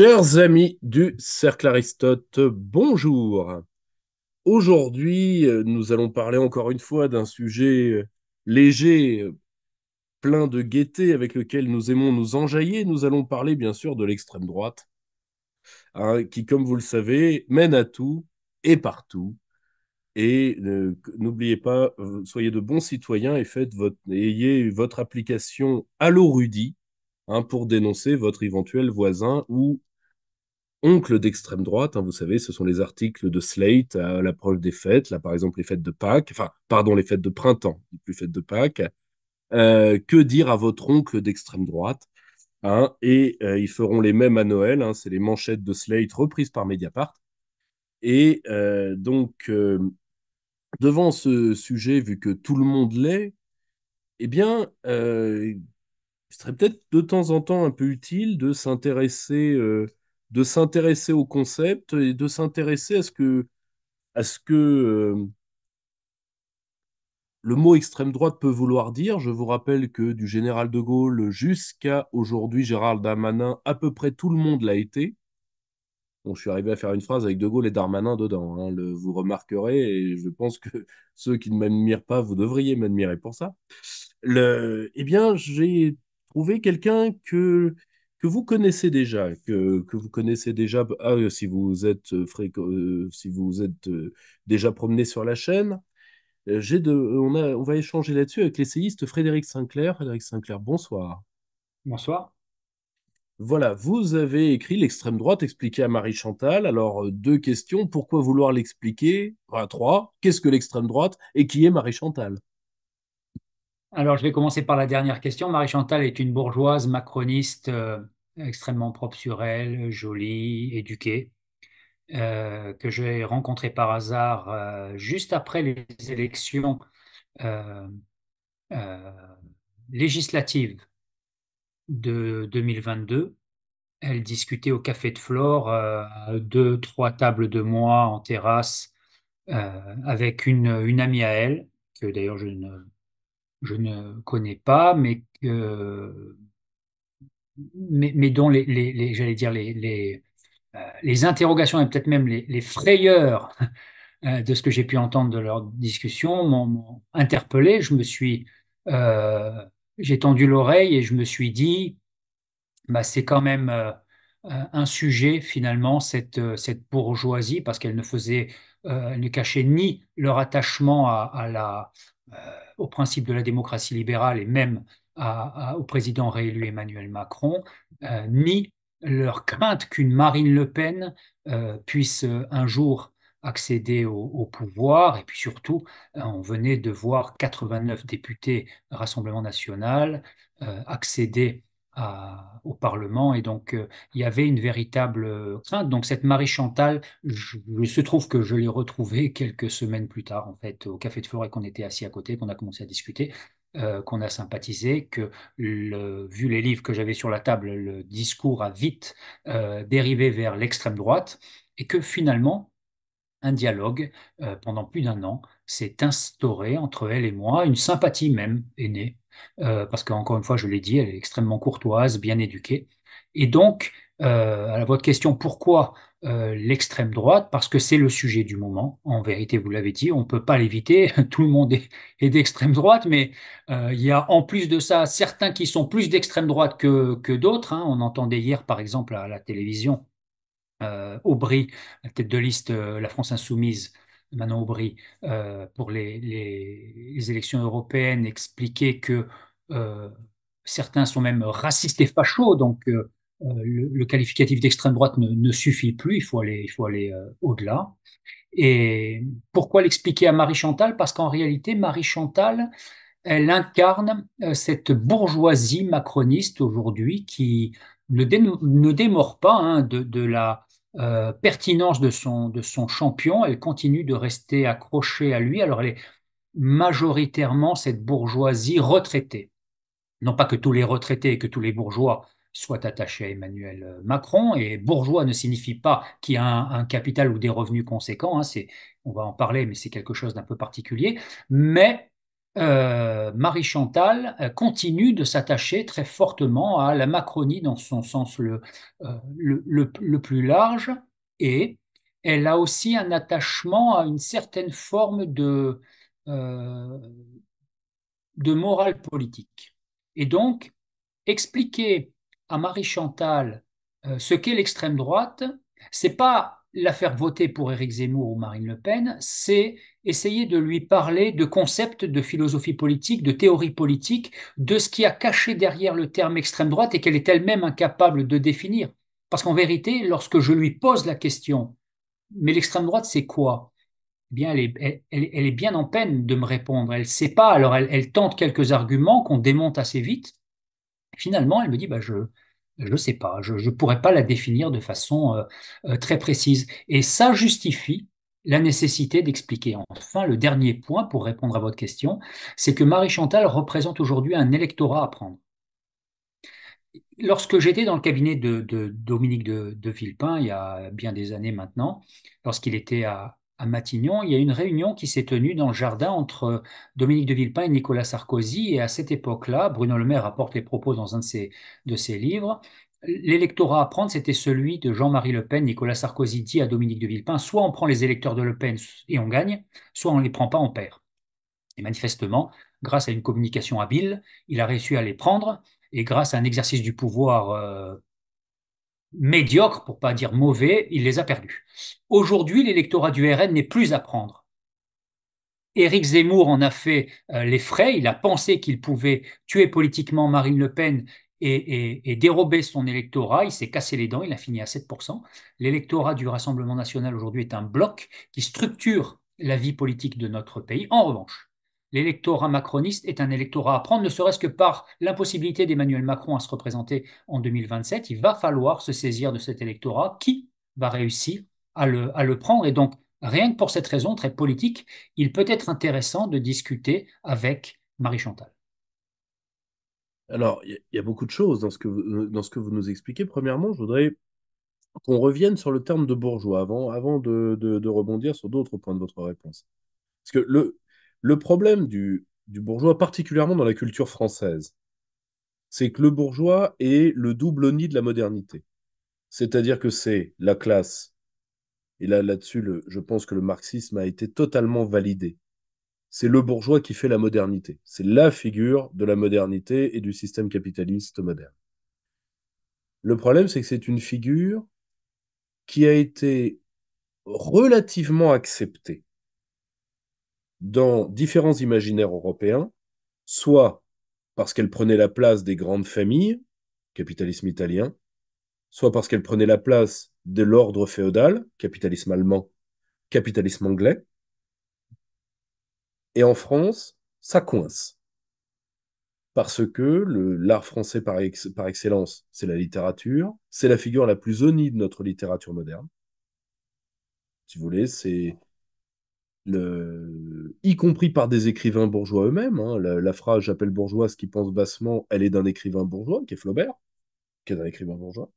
Chers amis du Cercle Aristote, bonjour. Aujourd'hui, euh, nous allons parler encore une fois d'un sujet euh, léger, euh, plein de gaieté avec lequel nous aimons nous enjailler. Nous allons parler bien sûr de l'extrême droite, hein, qui, comme vous le savez, mène à tout et partout. Et n'oubliez pas, soyez de bons citoyens et faites votre, ayez votre application à Rudy, Hein, pour dénoncer votre éventuel voisin ou oncle d'extrême droite. Hein, vous savez, ce sont les articles de Slate à euh, l'approche des fêtes, là par exemple les fêtes de Pâques, enfin, pardon, les fêtes de printemps, plus fêtes de Pâques. Euh, que dire à votre oncle d'extrême droite hein, Et euh, ils feront les mêmes à Noël, hein, c'est les manchettes de Slate reprises par Mediapart. Et donc, devant ce sujet, vu que tout le monde l'est, eh bien, il serait peut-être de temps en temps un peu utile de s'intéresser de s'intéresser au concept et de s'intéresser à ce que, à ce que euh, le mot extrême droite peut vouloir dire. Je vous rappelle que du général de Gaulle jusqu'à aujourd'hui Gérald Darmanin, à peu près tout le monde l'a été. Bon, je suis arrivé à faire une phrase avec De Gaulle et Darmanin dedans. Hein, le, vous remarquerez, et je pense que ceux qui ne m'admirent pas, vous devriez m'admirer pour ça. Le, eh bien, j'ai trouvé quelqu'un que que vous connaissez déjà, que, vous connaissez déjà ah, euh, si vous êtes euh, euh, si vous êtes déjà promené sur la chaîne. j'ai de, on, a, on va échanger là-dessus avec l'essayiste Frédéric Sinclair. Frédéric Sinclair, bonsoir. Bonsoir. Voilà, vous avez écrit L'extrême droite expliquée à Marie Chantal. Alors, deux questions. Pourquoi vouloir l'expliquer trois. Qu'est-ce que l'extrême droite et qui est Marie Chantal alors, je vais commencer par la dernière question. Marie-Chantal est une bourgeoise macroniste euh, extrêmement propre sur elle, jolie, éduquée, euh, que j'ai rencontrée par hasard euh, juste après les élections législatives de 2022. Elle discutait au Café de Flore, deux, trois tables de moi en terrasse, avec une, une amie à elle, que d'ailleurs je ne je ne connais pas, mais, mais, dont les, j'allais dire les, euh, les, interrogations et peut-être même les, frayeurs euh, de ce que j'ai pu entendre de leur discussion m'ont interpellé. Je me suis euh, j'ai tendu l'oreille et je me suis dit bah c'est quand même un sujet finalement cette, cette bourgeoisie parce qu'elle ne faisait ne cachait ni leur attachement à, à la au principe de la démocratie libérale et même au président réélu Emmanuel Macron, euh, ni leur crainte qu'une Marine Le Pen euh, puisse euh, un jour accéder au, au, pouvoir. Et puis surtout, on venait de voir 89 députés Rassemblement national accéder au Parlement. Et donc, euh, il y avait une véritable euh, crainte. Donc, cette Marie Chantal, il se trouve que je l'ai retrouvée quelques semaines plus tard, en fait, au Café de Forêt, qu'on était assis à côté, qu'on a commencé à discuter. Euh, qu'on a sympathisé, que vu les livres que j'avais sur la table, le discours a vite dérivé vers l'extrême droite, et que finalement, un dialogue pendant plus d'un an s'est instauré entre elle et moi, une sympathie même est née euh, parce qu'encore une fois, je l'ai dit, elle est extrêmement courtoise, bien éduquée. Et donc, euh, à votre question, pourquoi euh, l'extrême droite Parce que c'est le sujet du moment. En vérité, vous l'avez dit, on ne peut pas l'éviter. Tout le monde est, d'extrême droite, mais euh, il y a en plus de ça certains qui sont plus d'extrême droite que, d'autres. Hein. On entendait hier, par exemple, à la télévision, Aubry, tête de liste La France Insoumise, Manon Aubry, euh, pour les, élections européennes, expliquer que euh, certains sont même racistes et fachos, donc euh, le, qualificatif d'extrême droite ne, suffit plus, il faut aller, il faut au-delà. Et pourquoi l'expliquer à Marie Chantal Parce qu'en réalité, Marie Chantal, elle incarne cette bourgeoisie macroniste aujourd'hui qui ne, démord pas hein, de la euh, pertinence de son, de son champion, elle continue de rester accrochée à lui. Alors elle est majoritairement cette bourgeoisie retraitée. Non pas que tous les retraités et que tous les bourgeois soient attachés à Emmanuel euh, Macron, et bourgeois ne signifie pas qu'il y a un, capital ou des revenus conséquents, hein. on va en parler, mais c'est quelque chose d'un peu particulier, mais euh, Marie Chantal euh, continue de s'attacher très fortement à la Macronie dans son sens euh, le, le, plus large et elle a aussi un attachement à une certaine forme de, de morale politique. Et donc, expliquer à Marie Chantal ce qu'est l'extrême droite, c'est pas la faire voter pour Éric Zemmour ou Marine Le Pen, c'est essayer de lui parler de concepts de philosophie politique, de théorie politique, de ce qui a caché derrière le terme extrême droite et qu'elle est elle-même incapable de définir. Parce qu'en vérité, lorsque je lui pose la question, mais l'extrême droite, c'est quoi eh Bien, elle est, bien en peine de me répondre. Elle ne sait pas. Alors, elle, tente quelques arguments qu'on démonte assez vite. Finalement, elle me dit, bah, je, je ne sais pas, je ne pourrais pas la définir de façon euh, euh, très précise. Et ça justifie la nécessité d'expliquer. Enfin, le dernier point pour répondre à votre question, c'est que Marie Chantal représente aujourd'hui un électorat à prendre. Lorsque j'étais dans le cabinet de, Dominique de, de, Villepin, il y a bien des années maintenant, lorsqu'il était à, à Matignon, il y a une réunion qui s'est tenue dans le jardin entre euh, Dominique de Villepin et Nicolas Sarkozy. Et à cette époque-là, Bruno Le Maire apporte les propos dans un de ses, livres. L'électorat à prendre, c'était celui de Jean-Marie Le Pen. Nicolas Sarkozy dit à Dominique de Villepin soit on prend les électeurs de Le Pen et on gagne, soit on ne les prend pas, en perd. Et manifestement, grâce à une communication habile, il a réussi à les prendre. Et grâce à un exercice du pouvoir euh, médiocre pour pas dire mauvais, il les a perdus. Aujourd'hui, l'électorat du RN n'est plus à prendre. Éric Zemmour en a fait euh, les frais, il a pensé qu'il pouvait tuer politiquement Marine Le Pen et, et dérober son électorat, il s'est cassé les dents, il a fini à 7%. L'électorat du Rassemblement national aujourd'hui est un bloc qui structure la vie politique de notre pays. En revanche, l'électorat macroniste est un électorat à prendre, ne serait-ce que par l'impossibilité d'Emmanuel Macron à se représenter en 2027. Il va falloir se saisir de cet électorat qui va réussir à le, prendre. Et donc, rien que pour cette raison très politique, il peut être intéressant de discuter avec Marie Chantal. Alors, il y, a beaucoup de choses dans ce, que vous, dans ce que vous nous expliquez. Premièrement, je voudrais qu'on revienne sur le terme de bourgeois avant, avant de rebondir sur d'autres points de votre réponse. Parce que le, le problème du, bourgeois, particulièrement dans la culture française, c'est que le bourgeois est le double nid de la modernité. C'est-à-dire que c'est la classe, et là, là-dessus, je pense que le marxisme a été totalement validé. C'est le bourgeois qui fait la modernité. C'est la figure de la modernité et du système capitaliste moderne. Le problème, c'est que c'est une figure qui a été relativement acceptée dans différents imaginaires européens, soit parce qu'elle prenait la place des grandes familles, capitalisme italien, soit parce qu'elle prenait la place de l'ordre féodal, capitalisme allemand, capitalisme anglais. Et en France, ça coince. Parce que l'art français par, excellence, c'est la littérature, c'est la figure la plus honnie de notre littérature moderne. Si vous voulez, c'est y compris par des écrivains bourgeois eux-mêmes. Hein. La, phrase J'appelle bourgeoise ce qui pense bassement, elle est d'un écrivain bourgeois, qui est Flaubert, qui est un écrivain bourgeois.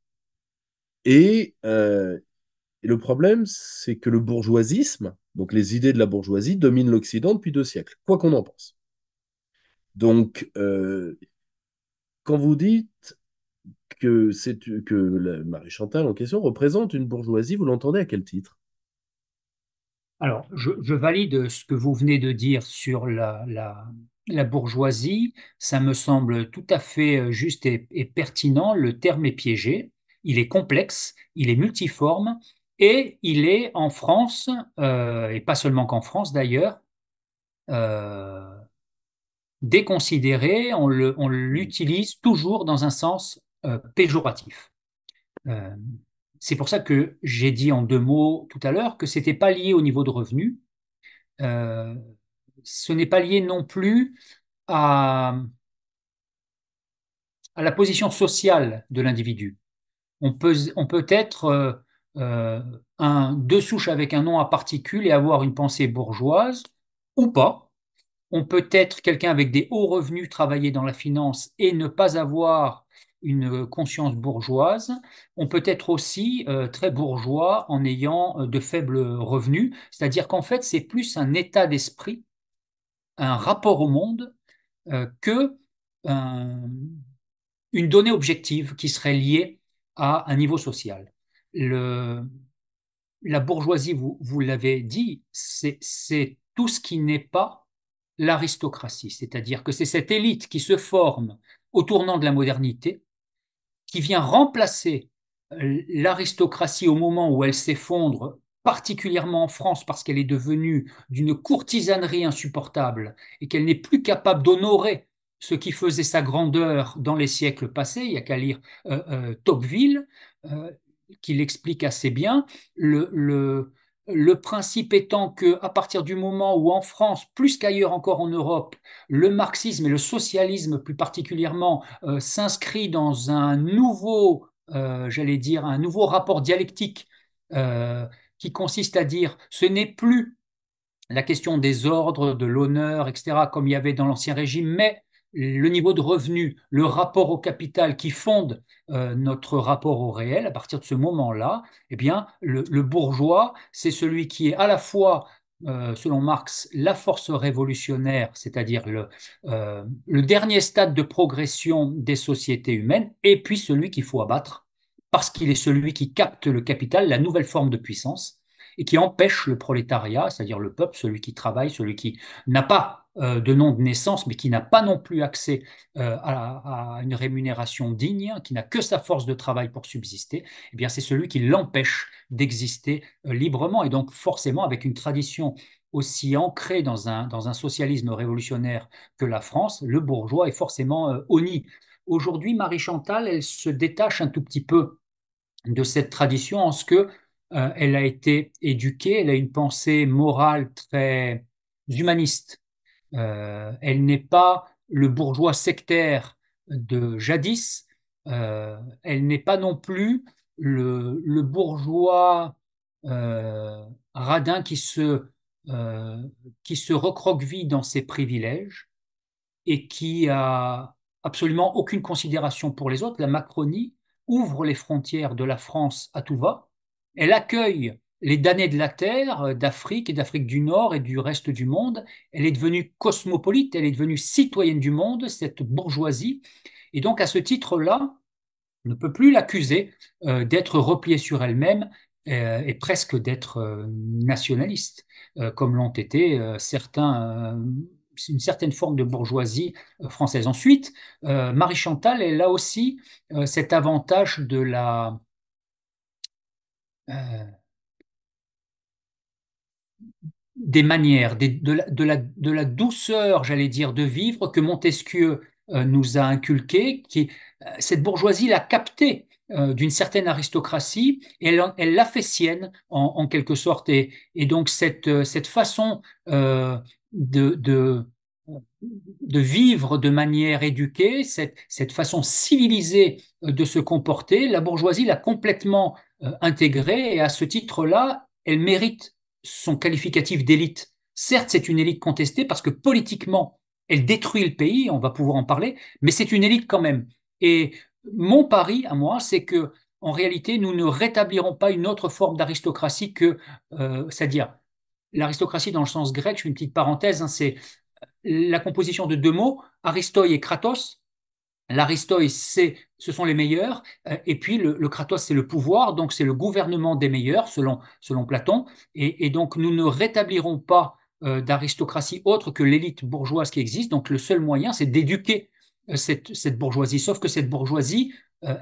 Et, euh, le problème, c'est que le bourgeoisisme, donc les idées de la bourgeoisie, dominent l'Occident depuis deux siècles, quoi qu'on en pense. Donc, euh, quand vous dites que, que Marie Chantal en question représente une bourgeoisie, vous l'entendez à quel titre alors, je, valide ce que vous venez de dire sur la, bourgeoisie. Ça me semble tout à fait euh, juste et, pertinent. Le terme est piégé. Il est complexe, il est multiforme et il est en France, euh, et pas seulement qu'en France d'ailleurs, euh, déconsidéré. On l'utilise toujours dans un sens péjoratif. C'est pour ça que j'ai dit en deux mots tout à l'heure que ce n'était pas lié au niveau de revenu. Euh, ce n'est pas lié non plus à, la position sociale de l'individu. On peut, on peut être euh, euh, un deux souches avec un nom à particules et avoir une pensée bourgeoise ou pas. On peut être quelqu'un avec des hauts revenus, travailler dans la finance et ne pas avoir une euh, conscience bourgeoise. On peut être aussi euh, très bourgeois en ayant euh, de faibles revenus, c'est-à-dire qu'en fait, c'est plus un état d'esprit, un rapport au monde, que une donnée objective qui serait liée à un niveau social. la bourgeoisie, vous l'avez dit, c'est tout ce qui n'est pas l'aristocratie, c'est-à-dire que c'est cette élite qui se forme au tournant de la modernité qui vient remplacer euh, l'aristocratie au moment où elle s'effondre, particulièrement en France parce qu'elle est devenue d'une courtisanerie insupportable et qu'elle n'est plus capable d'honorer ce qui faisait sa grandeur dans les siècles passés, il n'y a qu'à lire euh, euh, Tocqueville, qui l'explique assez bien, le, le principe étant que à partir du moment où en France, plus qu'ailleurs encore en Europe, le marxisme et le socialisme plus particulièrement euh, s'inscrit dans un nouveau, euh, j'allais dire, un nouveau rapport dialectique euh, qui consiste à dire ce n'est plus la question des ordres, de l'honneur, etc., comme il y avait dans l'Ancien Régime, mais le niveau de revenu, le rapport au capital qui fonde euh, notre rapport au réel, à partir de ce moment-là, eh bien, le, bourgeois, c'est celui qui est à la fois, euh, selon Marx, la force révolutionnaire, c'est-à-dire euh, le dernier stade de progression des sociétés humaines, et puis celui qu'il faut abattre, parce qu'il est celui qui capte le capital, la nouvelle forme de puissance, et qui empêche le prolétariat, c'est-à-dire le peuple, celui qui travaille, celui qui n'a pas euh, de nom de naissance, mais qui n'a pas non plus accès euh, à, une rémunération digne, qui n'a que sa force de travail pour subsister, eh bien c'est celui qui l'empêche d'exister euh, librement. Et donc forcément, avec une tradition aussi ancrée dans un, socialisme révolutionnaire que la France, le bourgeois est forcément honni. Aujourd'hui, Marie Chantal, elle se détache un tout petit peu de cette tradition en ce que elle a été éduquée, elle a une pensée morale très humaniste, euh, elle n'est pas le bourgeois sectaire de jadis, euh, elle n'est pas non plus le, bourgeois euh, radin qui se, qui se recroqueville dans ses privilèges et qui a absolument aucune considération pour les autres. La Macronie ouvre les frontières de la France à tout va, elle accueille les damnés de la Terre, euh, d'Afrique et d'Afrique du Nord et du reste du monde, elle est devenue cosmopolite, elle est devenue citoyenne du monde, cette bourgeoisie. Et donc, à ce titre-là, on ne peut plus l'accuser euh, d'être repliée sur elle-même euh, et presque d'être nationaliste, comme l'ont été certains une certaine forme de bourgeoisie française. Ensuite, Marie Chantal, elle a aussi cet avantage de la, des manières, de, la, de, la, douceur, j'allais dire, de vivre que Montesquieu euh, nous a inculqué, qui, euh, cette bourgeoisie l'a captée euh, d'une certaine aristocratie, et elle, l'a fait sienne en, quelque sorte, et, et donc cette, cette façon de, de, vivre de manière éduquée, cette, cette façon civilisée de se comporter, la bourgeoisie l'a complètement intégrée, et à ce titre-là, elle mérite son qualificatif d'élite. Certes, c'est une élite contestée parce que politiquement, elle détruit le pays, on va pouvoir en parler, mais c'est une élite quand même. Et mon pari à moi, c'est que en réalité, nous ne rétablirons pas une autre forme d'aristocratie que, euh, c'est-à-dire l'aristocratie dans le sens grec, je fais une petite parenthèse, hein, c'est euh, la composition de deux mots, aristoi et kratos, L'Aristoi, c'est, ce sont les meilleurs, euh, et puis le, le Kratos, c'est le pouvoir, donc c'est le gouvernement des meilleurs, selon, Platon, et, donc nous ne rétablirons pas euh, d'aristocratie autre que l'élite bourgeoise qui existe, donc le seul moyen, c'est d'éduquer euh, cette, bourgeoisie, sauf que cette bourgeoisie,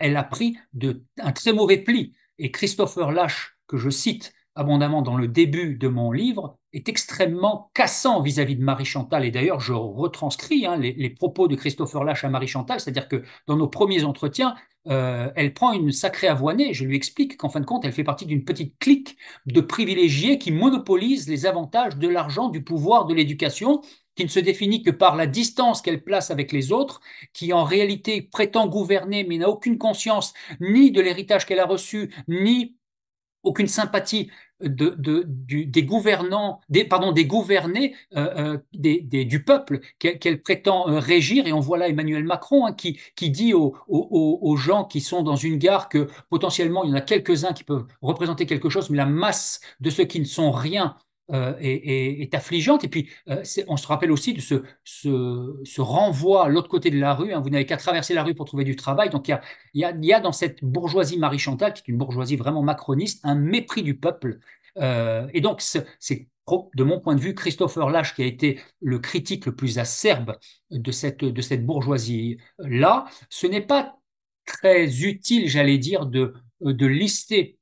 elle a pris de, un très mauvais pli, et Christopher Lash, que je cite, abondamment dans le début de mon livre, est extrêmement cassant vis-à-vis de Marie Chantal. Et d'ailleurs, je retranscris hein, les, propos de Christopher Lash à Marie Chantal, c'est-à-dire que dans nos premiers entretiens, euh, elle prend une sacrée avoinée. Je lui explique qu'en fin de compte, elle fait partie d'une petite clique de privilégiés qui monopolise les avantages de l'argent, du pouvoir, de l'éducation, qui ne se définit que par la distance qu'elle place avec les autres, qui en réalité prétend gouverner mais n'a aucune conscience ni de l'héritage qu'elle a reçu, ni aucune sympathie de, des gouvernants, des, pardon, des gouvernés euh, euh, des, du peuple qu'elle prétend euh, régir. Et on voit là Emmanuel Macron hein, qui, qui dit aux, aux, gens qui sont dans une gare que potentiellement il y en a quelques-uns qui peuvent représenter quelque chose, mais la masse de ceux qui ne sont rien euh, est, affligeante. Et puis, euh, on se rappelle aussi de ce, ce, renvoi à l'autre côté de la rue. Hein. Vous n'avez qu'à traverser la rue pour trouver du travail. Donc, il y a, y a, dans cette bourgeoisie Marie-Chantal, qui est une bourgeoisie vraiment macroniste, un mépris du peuple. Euh, et donc, c'est de mon point de vue, Christopher Lash, qui a été le critique le plus acerbe de cette, de cette bourgeoisie-là, ce n'est pas très utile, j'allais dire, de, de lister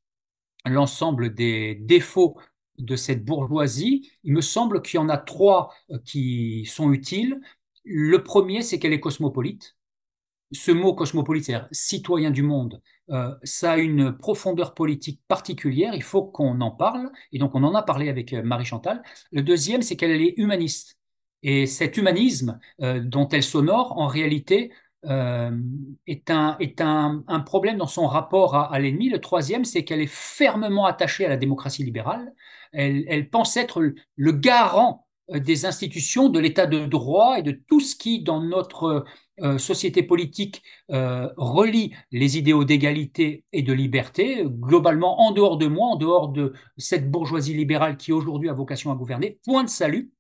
l'ensemble des défauts de cette bourgeoisie, il me semble qu'il y en a trois euh, qui sont utiles. Le premier, c'est qu'elle est cosmopolite. Ce mot cosmopolite, cest citoyen du monde, euh, ça a une profondeur politique particulière, il faut qu'on en parle, et donc on en a parlé avec euh, Marie Chantal. Le deuxième, c'est qu'elle est humaniste. Et cet humanisme dont elle s'honore, en réalité, euh, est, un, est un, problème dans son rapport à, l'ennemi. Le troisième, c'est qu'elle est fermement attachée à la démocratie libérale. Elle, pense être le, garant euh, des institutions, de l'état de droit et de tout ce qui, dans notre euh, société politique, relie les idéaux d'égalité et de liberté, globalement en dehors de moi, en dehors de cette bourgeoisie libérale qui aujourd'hui a vocation à gouverner. Point de salut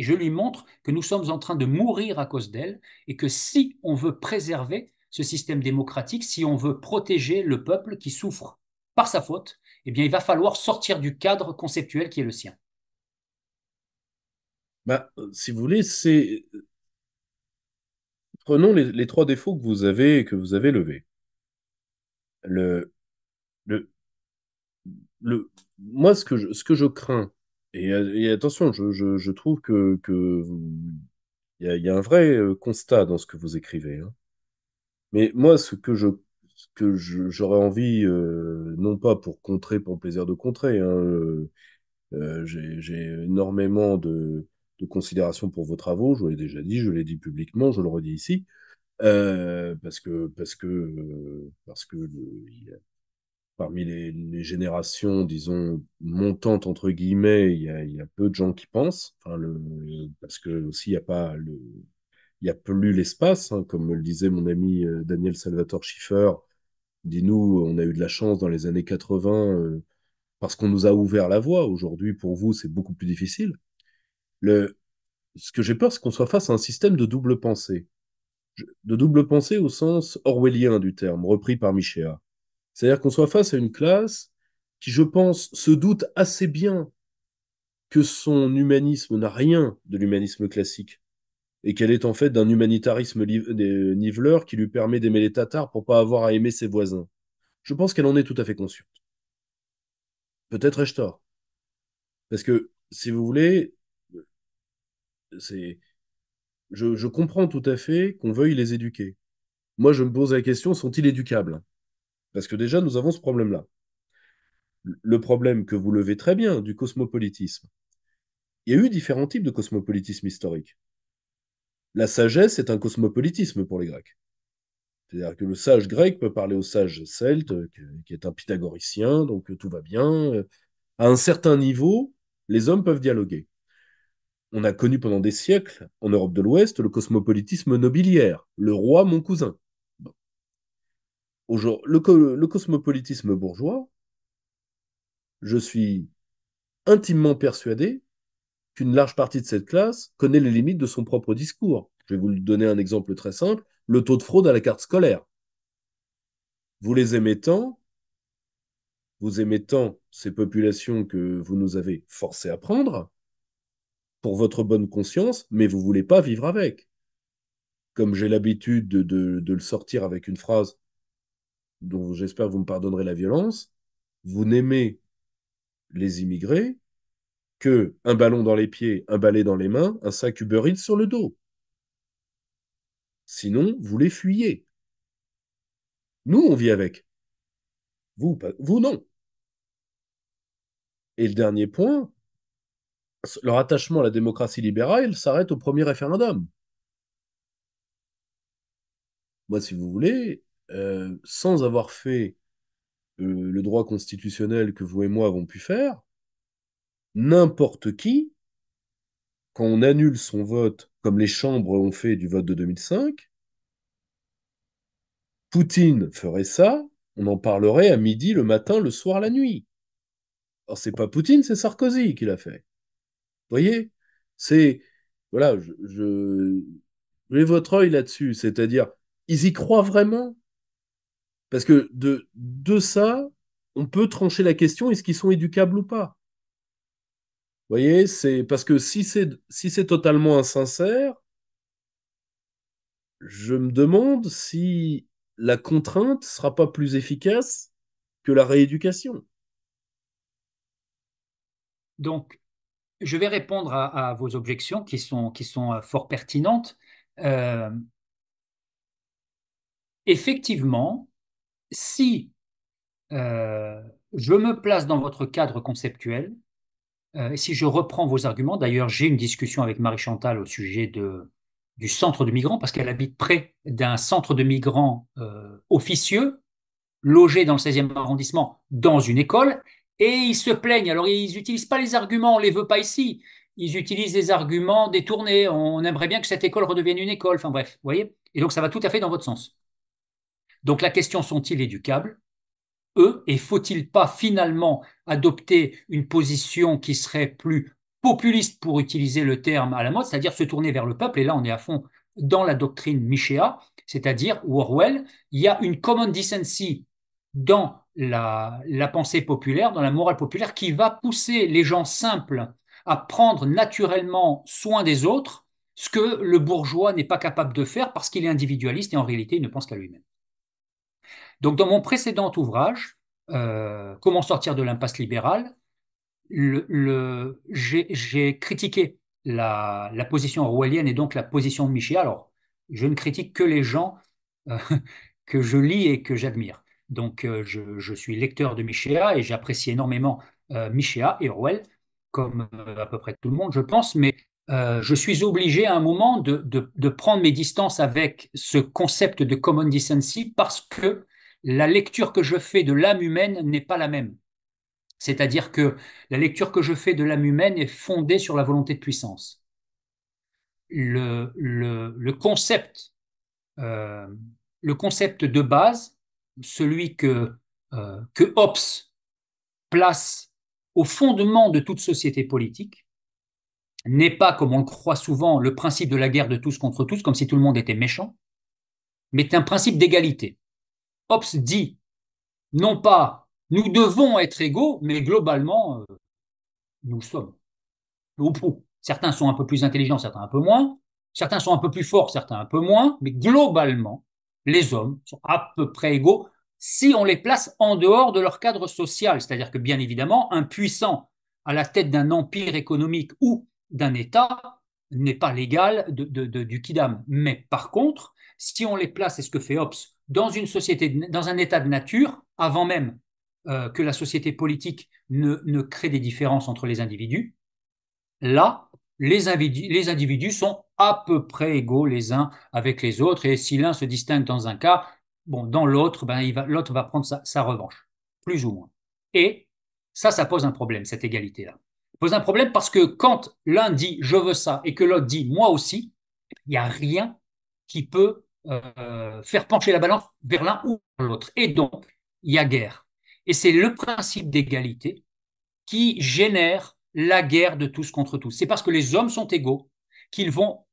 et je lui montre que nous sommes en train de mourir à cause d'elle et que si on veut préserver ce système démocratique, si on veut protéger le peuple qui souffre par sa faute, eh bien, il va falloir sortir du cadre conceptuel qui est le sien. Bah, euh, si vous voulez, c'est prenons les, trois défauts que vous avez que vous avez levés. Le, le, le, moi, ce que je, ce que je crains euh, et, attention, je, trouve que, il y, a un vrai euh, constat dans ce que vous écrivez. Hein. Mais moi, ce que je que j'aurais envie, euh, non pas pour contrer, pour le plaisir de contrer, hein, j'ai énormément de, de, considération pour vos travaux, je vous l'ai déjà dit, je l'ai dit publiquement, je le redis ici, parce que, parce que, parce que il, parmi les, générations, disons, montantes, entre guillemets, il y a, peu de gens qui pensent, parce que aussi, il n'y a pas le, a plus l'espace, hein, comme le disait mon ami euh, Daniel Salvatore Schiffer. Dis-nous, on a eu de la chance dans les années 80 euh, parce qu'on nous a ouvert la voie. Aujourd'hui, pour vous, c'est beaucoup plus difficile. Le, ce que j'ai peur, c'est qu'on soit face à un système de double pensée. De double pensée au sens orwellien du terme, repris par Michéa. C'est-à-dire qu'on soit face à une classe qui, je pense, se doute assez bien que son humanisme n'a rien de l'humanisme classique et qu'elle est en fait d'un humanitarisme euh, niveleur qui lui permet d'aimer les Tatars pour pas avoir à aimer ses voisins. Je pense qu'elle en est tout à fait consciente. Peut-être ai-je tort. Parce que, si vous voulez, c'est... je comprends tout à fait qu'on veuille les éduquer. Moi, je me pose la question, sont-ils éducables parce que déjà, nous avons ce problème-là. Le problème que vous levez très bien du cosmopolitisme. Il y a eu différents types de cosmopolitisme historique. La sagesse est un cosmopolitisme pour les Grecs. C'est-à-dire que le sage grec peut parler au sage celte, qui est un pythagoricien, donc tout va bien. À un certain niveau, les hommes peuvent dialoguer. On a connu pendant des siècles, en Europe de l'Ouest, le cosmopolitisme nobiliaire, le roi mon cousin le, le cosmopolitisme bourgeois, je suis intimement persuadé qu'une large partie de cette classe connaît les limites de son propre discours. Je vais vous donner un exemple très simple, le taux de fraude à la carte scolaire. Vous les aimez tant, vous aimez tant ces populations que vous nous avez forcés à prendre, pour votre bonne conscience, mais vous ne voulez pas vivre avec. Comme j'ai l'habitude de, le sortir avec une phrase dont j'espère vous me pardonnerez la violence, vous n'aimez les immigrés que un ballon dans les pieds, un balai dans les mains, un sac Uber sur le dos. Sinon, vous les fuyez. Nous, on vit avec. Vous, vous non. Et le dernier point, leur attachement à la démocratie libérale s'arrête au premier référendum. Moi, si vous voulez, euh, sans avoir fait euh, le droit constitutionnel que vous et moi avons pu faire, n'importe qui, quand on annule son vote, comme les chambres ont fait du vote de 2005, Poutine ferait ça, on en parlerait à midi, le matin, le soir, la nuit. Alors c'est pas Poutine, c'est Sarkozy qui l'a fait. Vous voyez C'est voilà, je, je, votre œil là-dessus, c'est-à-dire ils y croient vraiment parce que de, de ça, on peut trancher la question est-ce qu'ils sont éducables ou pas Vous voyez, c'est parce que si c'est si c'est totalement insincère, je me demande si la contrainte sera pas plus efficace que la rééducation. Donc, je vais répondre à, vos objections qui sont, qui sont euh, fort pertinentes. Euh, effectivement, si euh, je me place dans votre cadre conceptuel, euh, si je reprends vos arguments, d'ailleurs j'ai une discussion avec Marie Chantal au sujet de, du centre de migrants, parce qu'elle habite près d'un centre de migrants euh, officieux, logé dans le 16e arrondissement, dans une école, et ils se plaignent. Alors ils n'utilisent pas les arguments, on ne les veut pas ici. Ils utilisent des arguments détournés, on aimerait bien que cette école redevienne une école, enfin bref, vous voyez Et donc ça va tout à fait dans votre sens. Donc la question sont-ils éducables Eux, et faut-il pas finalement adopter une position qui serait plus populiste pour utiliser le terme à la mode, c'est-à-dire se tourner vers le peuple, et là on est à fond dans la doctrine Michéa, c'est-à-dire Orwell, il y a une common decency dans la, la, pensée populaire, dans la morale populaire, qui va pousser les gens simples à prendre naturellement soin des autres, ce que le bourgeois n'est pas capable de faire parce qu'il est individualiste et en réalité il ne pense qu'à lui-même. Donc, dans mon précédent ouvrage, euh, Comment sortir de l'impasse libérale, j'ai critiqué la, position orwellienne et donc la position de Michéa Alors, je ne critique que les gens euh, que je lis et que j'admire. Donc, euh, je, suis lecteur de Michéa et j'apprécie énormément Michéa et Orwell, comme à peu près tout le monde, je pense, mais je suis obligé à un moment de, de, prendre mes distances avec ce concept de common decency parce que la lecture que je fais de l'âme humaine n'est pas la même. C'est-à-dire que la lecture que je fais de l'âme humaine est fondée sur la volonté de puissance. Le, concept, euh, le concept de base, celui que, euh, que Hobbes place au fondement de toute société politique, n'est pas, comme on le croit souvent, le principe de la guerre de tous contre tous, comme si tout le monde était méchant, mais un principe d'égalité. Hobbes dit non pas nous devons être égaux, mais globalement, euh, nous sommes. Certains sont un peu plus intelligents, certains un peu moins. Certains sont un peu plus forts, certains un peu moins. Mais globalement, les hommes sont à peu près égaux si on les place en dehors de leur cadre social. C'est-à-dire que, bien évidemment, un puissant à la tête d'un empire économique ou d'un État n'est pas l'égal du Kidam. Mais par contre, si on les place, et ce que fait Hobbes, dans une société, dans un état de nature, avant même euh, que la société politique ne, crée des différences entre les individus, là, les, individus, sont à peu près égaux les uns avec les autres, et si l'un se distingue dans un cas, bon, dans l'autre, ben, l'autre va, prendre sa, sa revanche, plus ou moins. Et ça, ça pose un problème, cette égalité-là. Pose un problème parce que quand l'un dit je veux ça et que l'autre dit moi aussi, il n'y a rien qui peut euh, faire pencher la balance vers l'un ou l'autre. Et donc, il y a guerre. Et c'est le principe d'égalité qui génère la guerre de tous contre tous. C'est parce que les hommes sont égaux qu'ils vont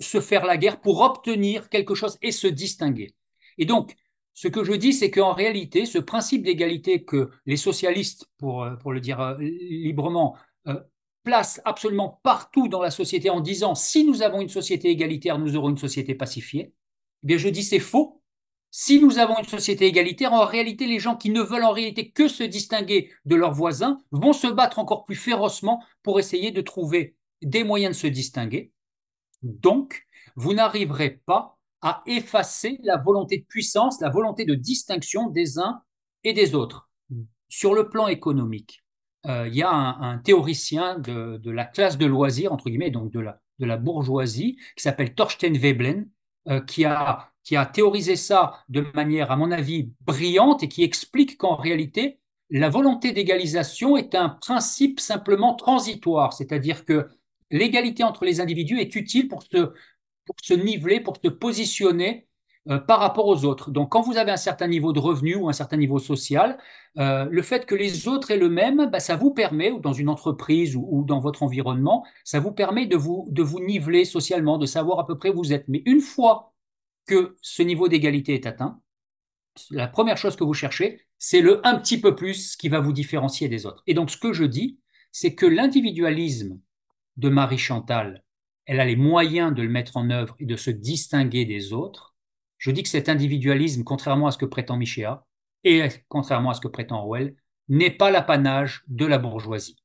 se faire la guerre pour obtenir quelque chose et se distinguer. Et donc, ce que je dis, c'est qu'en réalité, ce principe d'égalité que les socialistes, pour, euh, pour le dire euh, librement, place placent absolument partout dans la société en disant si nous avons une société égalitaire, nous aurons une société pacifiée, eh je dis c'est faux. Si nous avons une société égalitaire, en réalité, les gens qui ne veulent en réalité que se distinguer de leurs voisins vont se battre encore plus férocement pour essayer de trouver des moyens de se distinguer. Donc, vous n'arriverez pas à effacer la volonté de puissance, la volonté de distinction des uns et des autres. Sur le plan économique, euh, il y a un, théoricien de, la classe de loisirs, entre guillemets, donc de la, bourgeoisie, qui s'appelle Torsten Veblen, euh, qui, a, théorisé ça de manière, à mon avis, brillante et qui explique qu'en réalité, la volonté d'égalisation est un principe simplement transitoire, c'est-à-dire que l'égalité entre les individus est utile pour se, pour se niveler, pour se positionner euh, par rapport aux autres. Donc, quand vous avez un certain niveau de revenu ou un certain niveau social, euh, le fait que les autres aient le même, bah, ça vous permet, ou dans une entreprise ou, dans votre environnement, ça vous permet de vous, de vous niveler socialement, de savoir à peu près où vous êtes. Mais une fois que ce niveau d'égalité est atteint, la première chose que vous cherchez, c'est le un petit peu plus qui va vous différencier des autres. Et donc, ce que je dis, c'est que l'individualisme de Marie Chantal, elle a les moyens de le mettre en œuvre et de se distinguer des autres je dis que cet individualisme, contrairement à ce que prétend Michéa et contrairement à ce que prétend Orwell, n'est pas l'apanage de la bourgeoisie.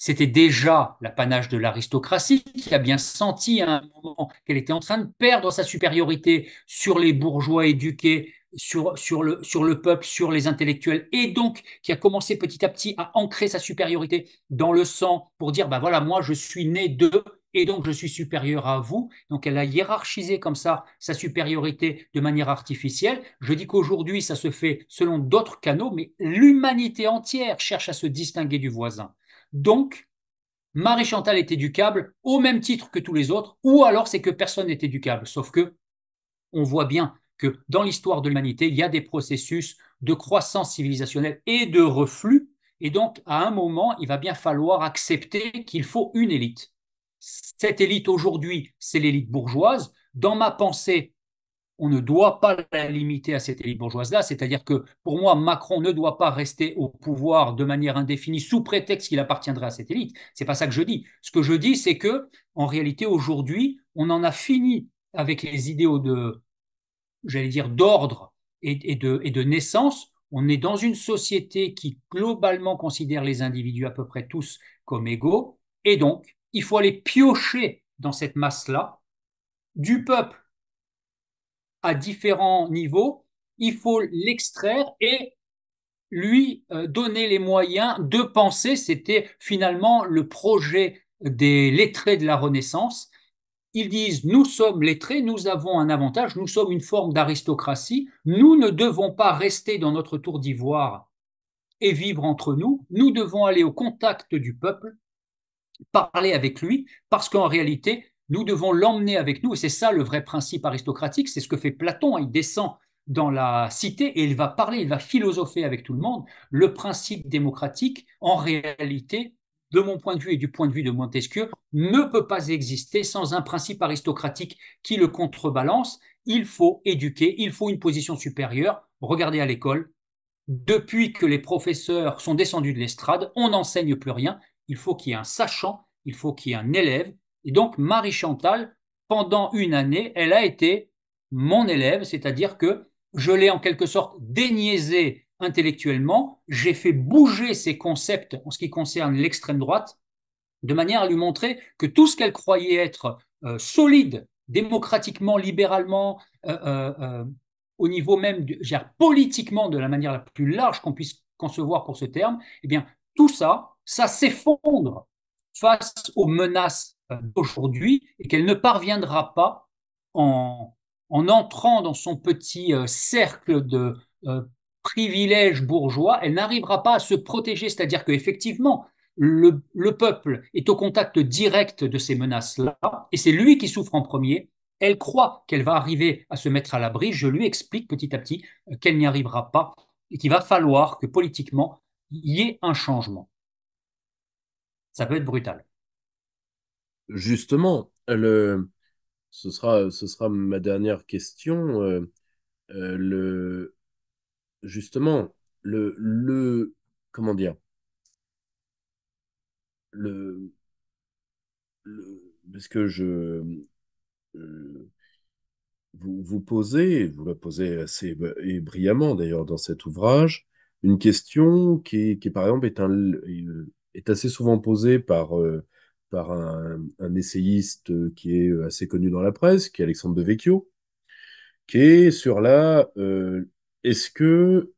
C'était déjà l'apanage de l'aristocratie qui a bien senti à un moment qu'elle était en train de perdre sa supériorité sur les bourgeois éduqués, sur, le, sur le peuple, sur les intellectuels, et donc qui a commencé petit à petit à ancrer sa supériorité dans le sang pour dire, ben voilà, moi je suis né de, et donc je suis supérieur à vous. Donc elle a hiérarchisé comme ça sa supériorité de manière artificielle. Je dis qu'aujourd'hui, ça se fait selon d'autres canaux, mais l'humanité entière cherche à se distinguer du voisin. Donc, Marie Chantal est éducable au même titre que tous les autres, ou alors c'est que personne n'est éducable. Sauf que on voit bien que dans l'histoire de l'humanité, il y a des processus de croissance civilisationnelle et de reflux. Et donc, à un moment, il va bien falloir accepter qu'il faut une élite. Cette élite aujourd'hui, c'est l'élite bourgeoise. Dans ma pensée, on ne doit pas la limiter à cette élite bourgeoise-là. C'est-à-dire que pour moi, Macron ne doit pas rester au pouvoir de manière indéfinie sous prétexte qu'il appartiendrait à cette élite. C'est pas ça que je dis. Ce que je dis, c'est que, en réalité, aujourd'hui, on en a fini avec les idéaux de, j'allais dire, d'ordre et, et de naissance. On est dans une société qui globalement considère les individus à peu près tous comme égaux et donc il faut aller piocher dans cette masse-là, du peuple à différents niveaux, il faut l'extraire et lui euh, donner les moyens de penser. C'était finalement le projet des lettrés de la Renaissance. Ils disent, nous sommes lettrés, nous avons un avantage, nous sommes une forme d'aristocratie, nous ne devons pas rester dans notre tour d'ivoire et vivre entre nous, nous devons aller au contact du peuple parler avec lui, parce qu'en réalité, nous devons l'emmener avec nous, et c'est ça le vrai principe aristocratique, c'est ce que fait Platon, il descend dans la cité et il va parler, il va philosopher avec tout le monde. Le principe démocratique, en réalité, de mon point de vue et du point de vue de Montesquieu, ne peut pas exister sans un principe aristocratique qui le contrebalance. Il faut éduquer, il faut une position supérieure. Regardez à l'école, depuis que les professeurs sont descendus de l'estrade, on n'enseigne plus rien il faut qu'il y ait un sachant, il faut qu'il y ait un élève. Et donc, Marie Chantal, pendant une année, elle a été mon élève, c'est-à-dire que je l'ai en quelque sorte déniaisé intellectuellement, j'ai fait bouger ses concepts en ce qui concerne l'extrême droite, de manière à lui montrer que tout ce qu'elle croyait être euh, solide, démocratiquement, libéralement, euh, euh, au niveau même de dire, politiquement de la manière la plus large qu'on puisse concevoir pour ce terme, eh bien tout ça, ça s'effondre face aux menaces euh, d'aujourd'hui et qu'elle ne parviendra pas en, entrant dans son petit euh, cercle de euh, privilèges bourgeois, elle n'arrivera pas à se protéger. C'est-à-dire qu'effectivement, le, le peuple est au contact direct de ces menaces-là et c'est lui qui souffre en premier. Elle croit qu'elle va arriver à se mettre à l'abri. Je lui explique petit à petit qu'elle n'y arrivera pas et qu'il va falloir que politiquement, il y ait un changement ça peut être brutal. Justement, le, ce, sera, ce sera ma dernière question. Euh, euh, le, justement, le, le, comment dire, le, parce que je, euh, vous, vous, posez, vous la posez assez brillamment d'ailleurs dans cet ouvrage, une question qui, qui par exemple est un, est assez souvent posé par, euh, par un, essayiste euh, qui est euh, assez connu dans la presse, qui est Alexandre de Vecchio, qui est sur la est-ce que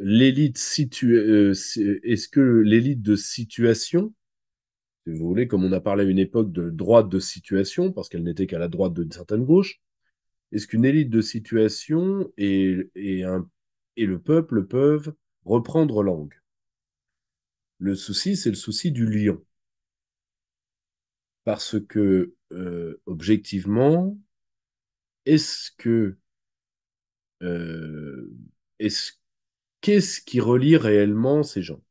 l'élite située est-ce que l'élite de situation si vous voulez, comme on a parlé à une époque de droite de situation, parce qu'elle n'était qu'à la droite d'une certaine gauche, est-ce qu'une élite de situation et, et, et, le peuple peuvent reprendre langue le souci, c'est le souci du lion. Parce que, euh, objectivement, est-ce que. Euh, est qu'est-ce qui relie réellement ces gens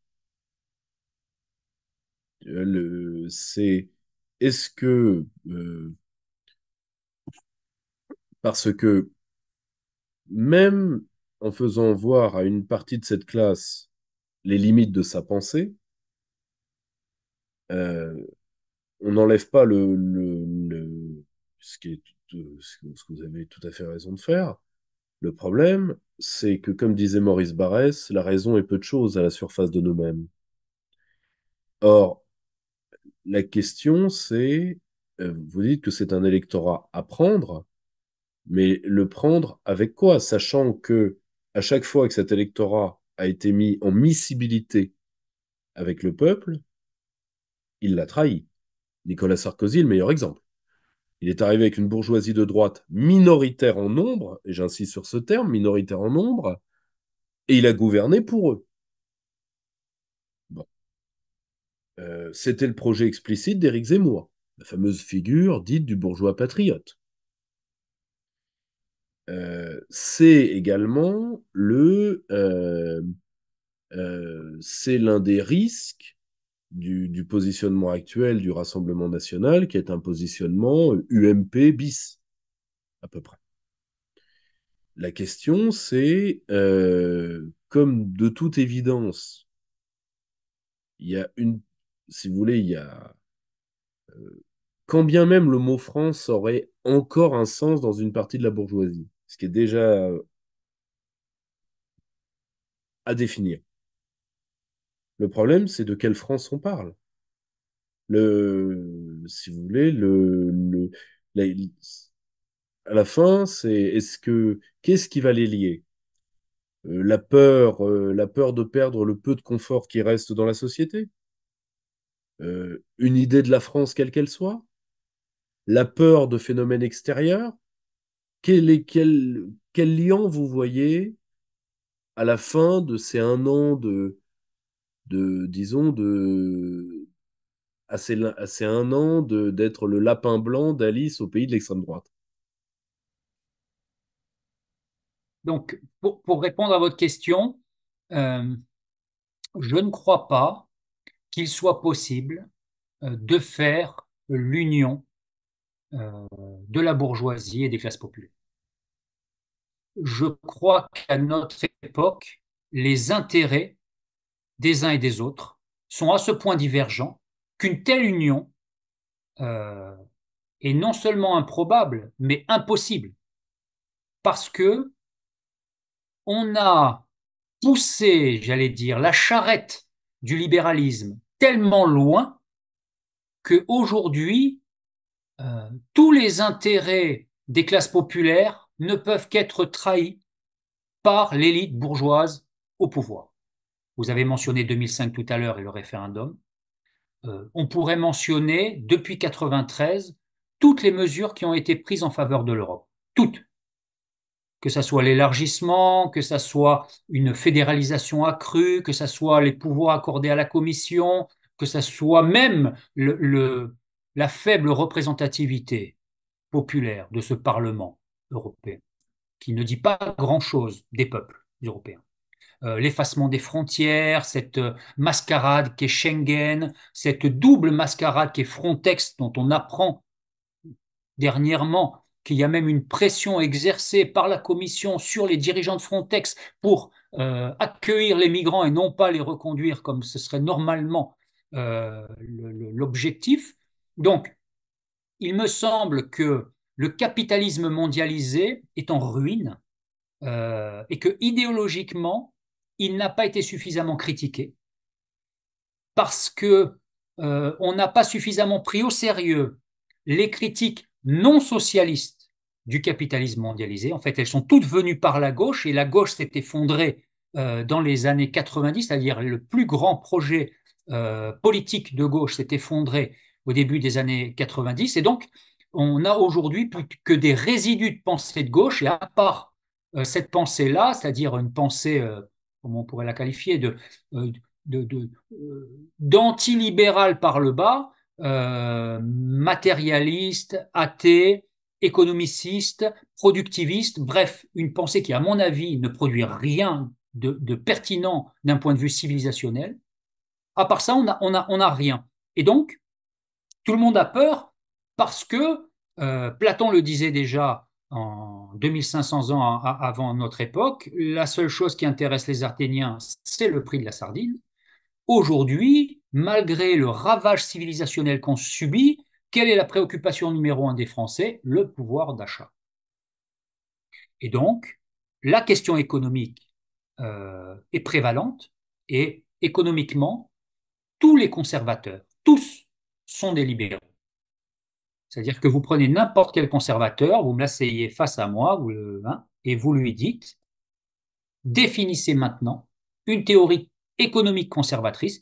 euh, le, C'est. Est-ce que. parce que même en faisant voir à une partie de cette classe les limites de sa pensée, euh, on n'enlève pas le, euh, ce, que vous avez tout à fait raison de faire. Le problème, c'est que, comme disait Maurice Barrès, la raison est peu de choses à la surface de nous-mêmes. Or, la question, c'est, euh, vous dites que c'est un électorat à prendre, mais le prendre avec quoi Sachant que à chaque fois que cet électorat a été mis en miscibilité avec le peuple, il l'a trahi. Nicolas Sarkozy, le meilleur exemple. Il est arrivé avec une bourgeoisie de droite minoritaire en nombre, et j'insiste sur ce terme, minoritaire en nombre, et il a gouverné pour eux. Euh, c'était le projet explicite d'Éric Zemmour, la fameuse figure dite du bourgeois patriote. Euh, c'est également le euh, c'est l'un des risques du, du, positionnement actuel du Rassemblement national, qui est un positionnement UMP euh, bis, à peu près. La question, c'est, euh, comme de toute évidence, il y a une, si vous voulez, il y a, euh, quand bien même le mot France aurait encore un sens dans une partie de la bourgeoisie, ce qui est déjà euh, à définir. Le problème, c'est de quelle France on parle. Le, si vous voulez, le, à la fin, c'est est-ce que qu'est-ce qui va les lier euh, La peur, euh, la peur de perdre le peu de confort qui reste dans la société, euh, une idée de la France quelle qu'elle soit, la peur de phénomènes extérieurs. Quel, est, quel, quel lien vous voyez à la fin de ces un an de, de disons, de assez assez un an d'être le lapin blanc d'Alice au pays de l'extrême droite. Donc, pour, répondre à votre question, euh, je ne crois pas qu'il soit possible euh, de faire l'union euh, de la bourgeoisie et des classes populaires. Je crois qu'à notre époque, les intérêts des uns et des autres sont à ce point divergents qu'une telle union euh, est non seulement improbable, mais impossible. Parce que on a poussé, j'allais dire, la charrette du libéralisme tellement loin qu'aujourd'hui, euh, tous les intérêts des classes populaires ne peuvent qu'être trahis par l'élite bourgeoise au pouvoir. Vous avez mentionné 2005 tout à l'heure et le référendum. Euh, on pourrait mentionner, depuis 1993, toutes les mesures qui ont été prises en faveur de l'Europe. Toutes. Que ce soit l'élargissement, que ce soit une fédéralisation accrue, que ce soit les pouvoirs accordés à la Commission, que ce soit même la faible représentativité populaire de ce Parlement européen, qui ne dit pas grand-chose des peuples européens. Euh, l'effacement des frontières, cette euh, mascarade qu'est Schengen, cette double mascarade qu'est Frontex dont on apprend dernièrement qu'il y a même une pression exercée par la Commission sur les dirigeants de Frontex pour euh, accueillir les migrants et non pas les reconduire comme ce serait normalement l'objectif. Donc, il me semble que le capitalisme mondialisé est en ruine et que idéologiquement, il n'a pas été suffisamment critiqué parce que euh, on n'a pas suffisamment pris au sérieux les critiques non socialistes du capitalisme mondialisé. En fait, elles sont toutes venues par la gauche et la gauche s'est effondrée euh, dans les années 90, c'est-à-dire le plus grand projet euh, politique de gauche s'est effondré au début des années 90. Et donc, on a aujourd'hui plus que des résidus de pensée de gauche. Et à part cette pensée-là, c'est-à-dire une pensée comment on pourrait la qualifier, de, euh, euh, d'antilibéral par le bas, euh, matérialiste, athée, économiciste, productiviste, bref, une pensée qui, à mon avis, ne produit rien de, pertinent d'un point de vue civilisationnel. À part ça, on n'a rien. Et donc, tout le monde a peur parce que, Platon le disait déjà, en 2500 ans avant notre époque, la seule chose qui intéresse les Arthéniens, c'est le prix de la sardine. Aujourd'hui, malgré le ravage civilisationnel qu'on subit, quelle est la préoccupation numéro un des Français Le pouvoir d'achat. Et donc, la question économique euh, est prévalente et économiquement, tous les conservateurs, tous sont des libéraux. C'est-à-dire que vous prenez n'importe quel conservateur, vous me l'asseyez face à moi, vous le, hein, et vous lui dites, définissez maintenant une théorie économique conservatrice,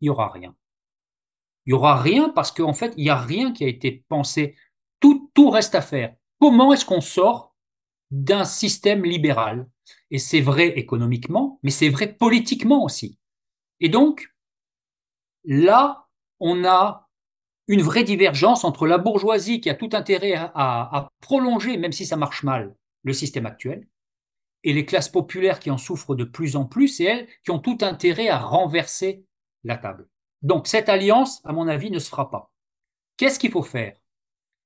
il n'y aura rien. Il n'y aura rien parce qu'en fait, il n'y a rien qui a été pensé. Tout, tout reste à faire. Comment est-ce qu'on sort d'un système libéral Et c'est vrai économiquement, mais c'est vrai politiquement aussi. Et donc, là, on a une vraie divergence entre la bourgeoisie qui a tout intérêt à, prolonger, même si ça marche mal, le système actuel, et les classes populaires qui en souffrent de plus en plus, et elles qui ont tout intérêt à renverser la table. Donc cette alliance, à mon avis, ne se fera pas. Qu'est-ce qu'il faut faire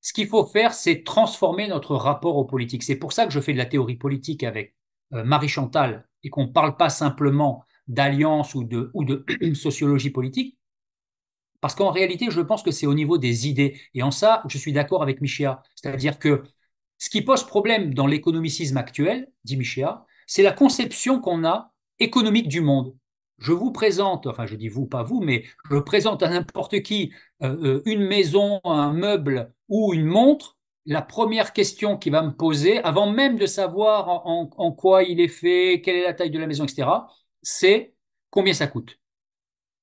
Ce qu'il faut faire, c'est transformer notre rapport aux politiques. C'est pour ça que je fais de la théorie politique avec euh, Marie Chantal et qu'on ne parle pas simplement d'alliance ou de, ou de sociologie politique, parce qu'en réalité, je pense que c'est au niveau des idées. Et en ça, je suis d'accord avec Michéa. C'est-à-dire que ce qui pose problème dans l'économicisme actuel, dit Michéa, c'est la conception qu'on a économique du monde. Je vous présente, enfin je dis vous, pas vous, mais je présente à n'importe qui euh, euh, une maison, un meuble ou une montre. La première question qu'il va me poser, avant même de savoir en, en quoi il est fait, quelle est la taille de la maison, etc., c'est combien ça coûte.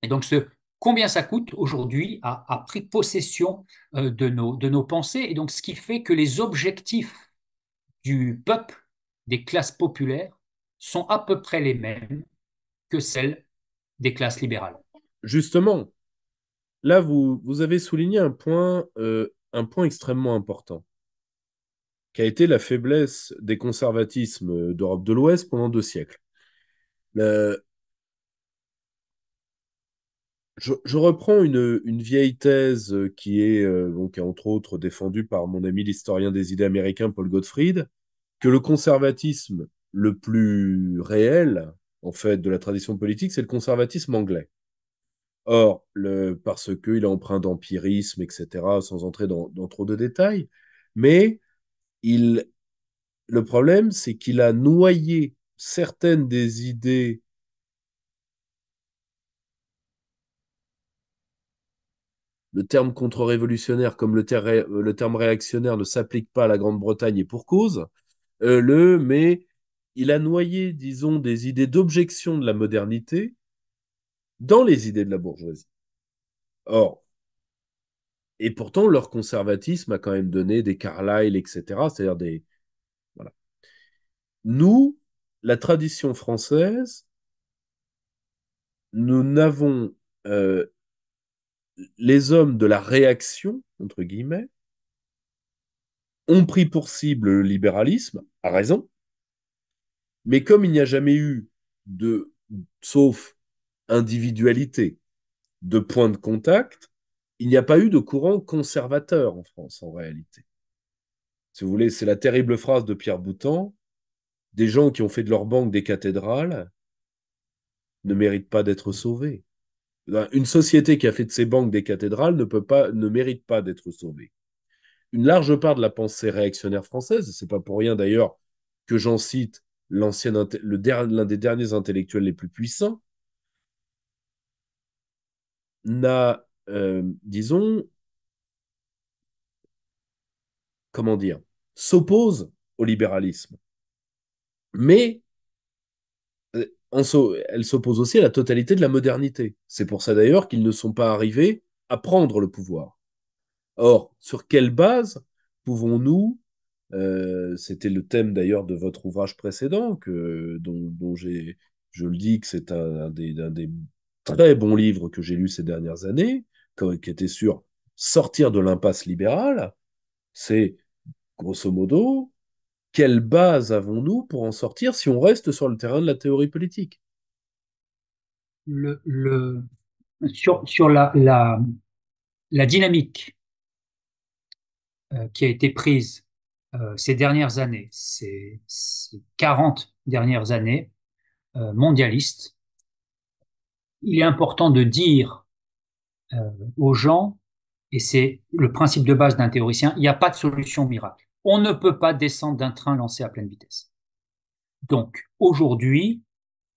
Et donc ce combien ça coûte aujourd'hui à prendre pris possession euh, de nos, de nos pensées, et donc ce qui fait que les objectifs du peuple, des classes populaires, sont à peu près les mêmes que celles des classes libérales. Justement, là, vous, vous avez souligné un point, euh, un point extrêmement important, qui a été la faiblesse des conservatismes d'Europe de l'Ouest pendant deux siècles. Euh, je, reprends une, vieille thèse euh, qui est, donc, euh, entre autres défendue par mon ami l'historien des idées américain Paul Gottfried, que le conservatisme le plus réel, en fait, de la tradition politique, c'est le conservatisme anglais. Or, le, parce qu'il est emprunt d'empirisme, etc., sans entrer dans, dans, trop de détails, mais il, le problème, c'est qu'il a noyé certaines des idées Le terme contre-révolutionnaire comme le, euh, le, terme réactionnaire ne s'applique pas à la Grande-Bretagne et pour cause. Euh, le mais il a noyé, disons, des idées d'objection de la modernité dans les idées de la bourgeoisie. Or, et pourtant, leur conservatisme a quand même donné des Carlyle, etc. C'est-à-dire des. Voilà. Nous, la tradition française, nous n'avons euh, les hommes de la réaction, entre guillemets, ont pris pour cible le libéralisme, à raison, mais comme il n'y a jamais eu de, sauf individualité, de point de contact, il n'y a pas eu de courant conservateur en France, en réalité. Si vous voulez, c'est la terrible phrase de Pierre Boutan, des gens qui ont fait de leur banque des cathédrales ne méritent pas d'être sauvés. Ben, une société qui a fait de ses banques des cathédrales ne, peut pas, ne mérite pas d'être sauvée. Une large part de la pensée réactionnaire française, c'est pas pour rien d'ailleurs que j'en cite l'un des derniers intellectuels les plus puissants, n'a, euh, disons, comment dire, s'oppose au libéralisme, mais elle s'oppose aussi à la totalité de la modernité. C'est pour ça d'ailleurs qu'ils ne sont pas arrivés à prendre le pouvoir. Or, sur quelle base pouvons-nous, euh, c'était le thème d'ailleurs de votre ouvrage précédent, dont, je le dis que c'est un, des, très bons livres que j'ai lu ces dernières années, qui était sur sortir de l'impasse libérale, c'est grosso modo quelle base avons-nous pour en sortir si on reste sur le terrain de la théorie politique Sur, la, dynamique euh, qui a été prise euh, ces dernières années, ces, 40 dernières années euh, mondialistes, il est important de dire aux gens, et c'est le principe de base d'un théoricien, il n'y a pas de solution miracle on ne peut pas descendre d'un train lancé à pleine vitesse. Donc aujourd'hui,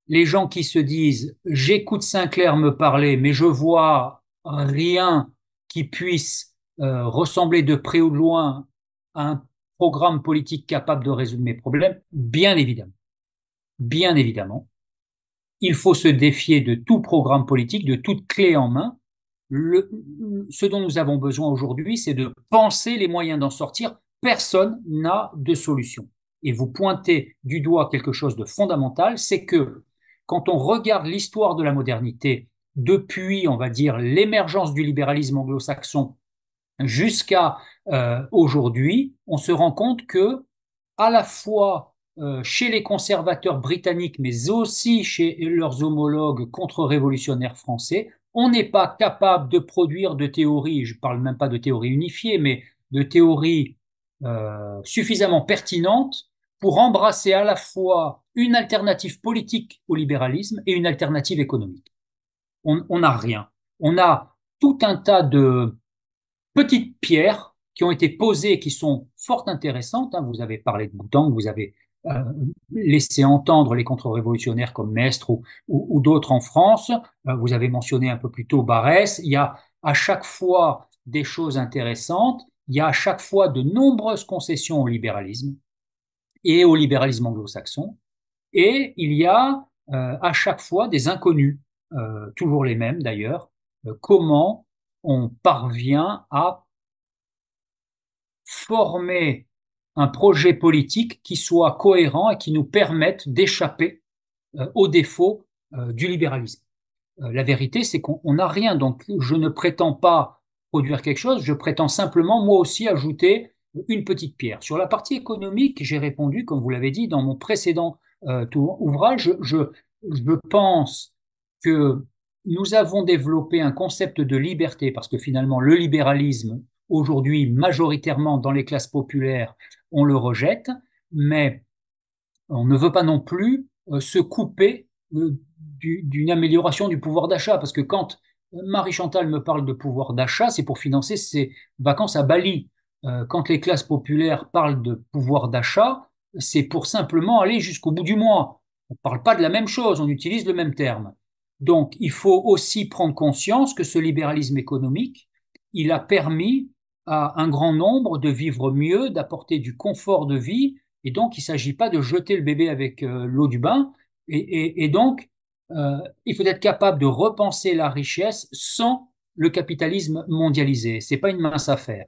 les gens qui se disent j'écoute Sinclair me parler, mais je vois rien qui puisse euh, ressembler de près ou de loin à un programme politique capable de résoudre mes problèmes, bien évidemment. Bien évidemment. Il faut se défier de tout programme politique, de toute clé en main. ce dont nous avons besoin aujourd'hui, c'est de penser les moyens d'en sortir personne n'a de solution. Et vous pointez du doigt quelque chose de fondamental, c'est que quand on regarde l'histoire de la modernité depuis, on va dire, l'émergence du libéralisme anglo-saxon jusqu'à euh, aujourd'hui, on se rend compte que à la fois euh, chez les conservateurs britanniques, mais aussi chez leurs homologues contre-révolutionnaires français, on n'est pas capable de produire de théories, je ne parle même pas de théories unifiées, mais de théories euh, suffisamment pertinente pour embrasser à la fois une alternative politique au libéralisme et une alternative économique. On n'a rien. On a tout un tas de petites pierres qui ont été posées, qui sont fort intéressantes. Hein. Vous avez parlé de Boutang, vous avez euh, laissé entendre les contre-révolutionnaires comme Mestre ou, d'autres en France. Euh, vous avez mentionné un peu plus tôt Barès. Il y a à chaque fois des choses intéressantes il y a à chaque fois de nombreuses concessions au libéralisme et au libéralisme anglo-saxon, et il y a euh, à chaque fois des inconnus, euh, toujours les mêmes d'ailleurs, euh, comment on parvient à former un projet politique qui soit cohérent et qui nous permette d'échapper aux défauts du libéralisme. la vérité, c'est qu'on n'a rien, donc je ne prétends pas produire quelque chose, je prétends simplement moi aussi ajouter une petite pierre. Sur la partie économique, j'ai répondu, comme vous l'avez dit, dans mon précédent euh, ouvrage, je, pense que nous avons développé un concept de liberté, parce que finalement le libéralisme, aujourd'hui majoritairement dans les classes populaires, on le rejette, mais on ne veut pas non plus euh, se couper euh, d'une amélioration du pouvoir d'achat, parce que quand Marie-Chantal me parle de pouvoir d'achat, c'est pour financer ses vacances à Bali. Euh, quand les classes populaires parlent de pouvoir d'achat, c'est pour simplement aller jusqu'au bout du mois. On ne parle pas de la même chose, on utilise le même terme. Donc il faut aussi prendre conscience que ce libéralisme économique, il a permis à un grand nombre de vivre mieux, d'apporter du confort de vie, et donc il ne s'agit pas de jeter le bébé avec euh, l'eau du bain, et donc euh, il faut être capable de repenser la richesse sans le capitalisme mondialisé. Ce n'est pas une mince affaire.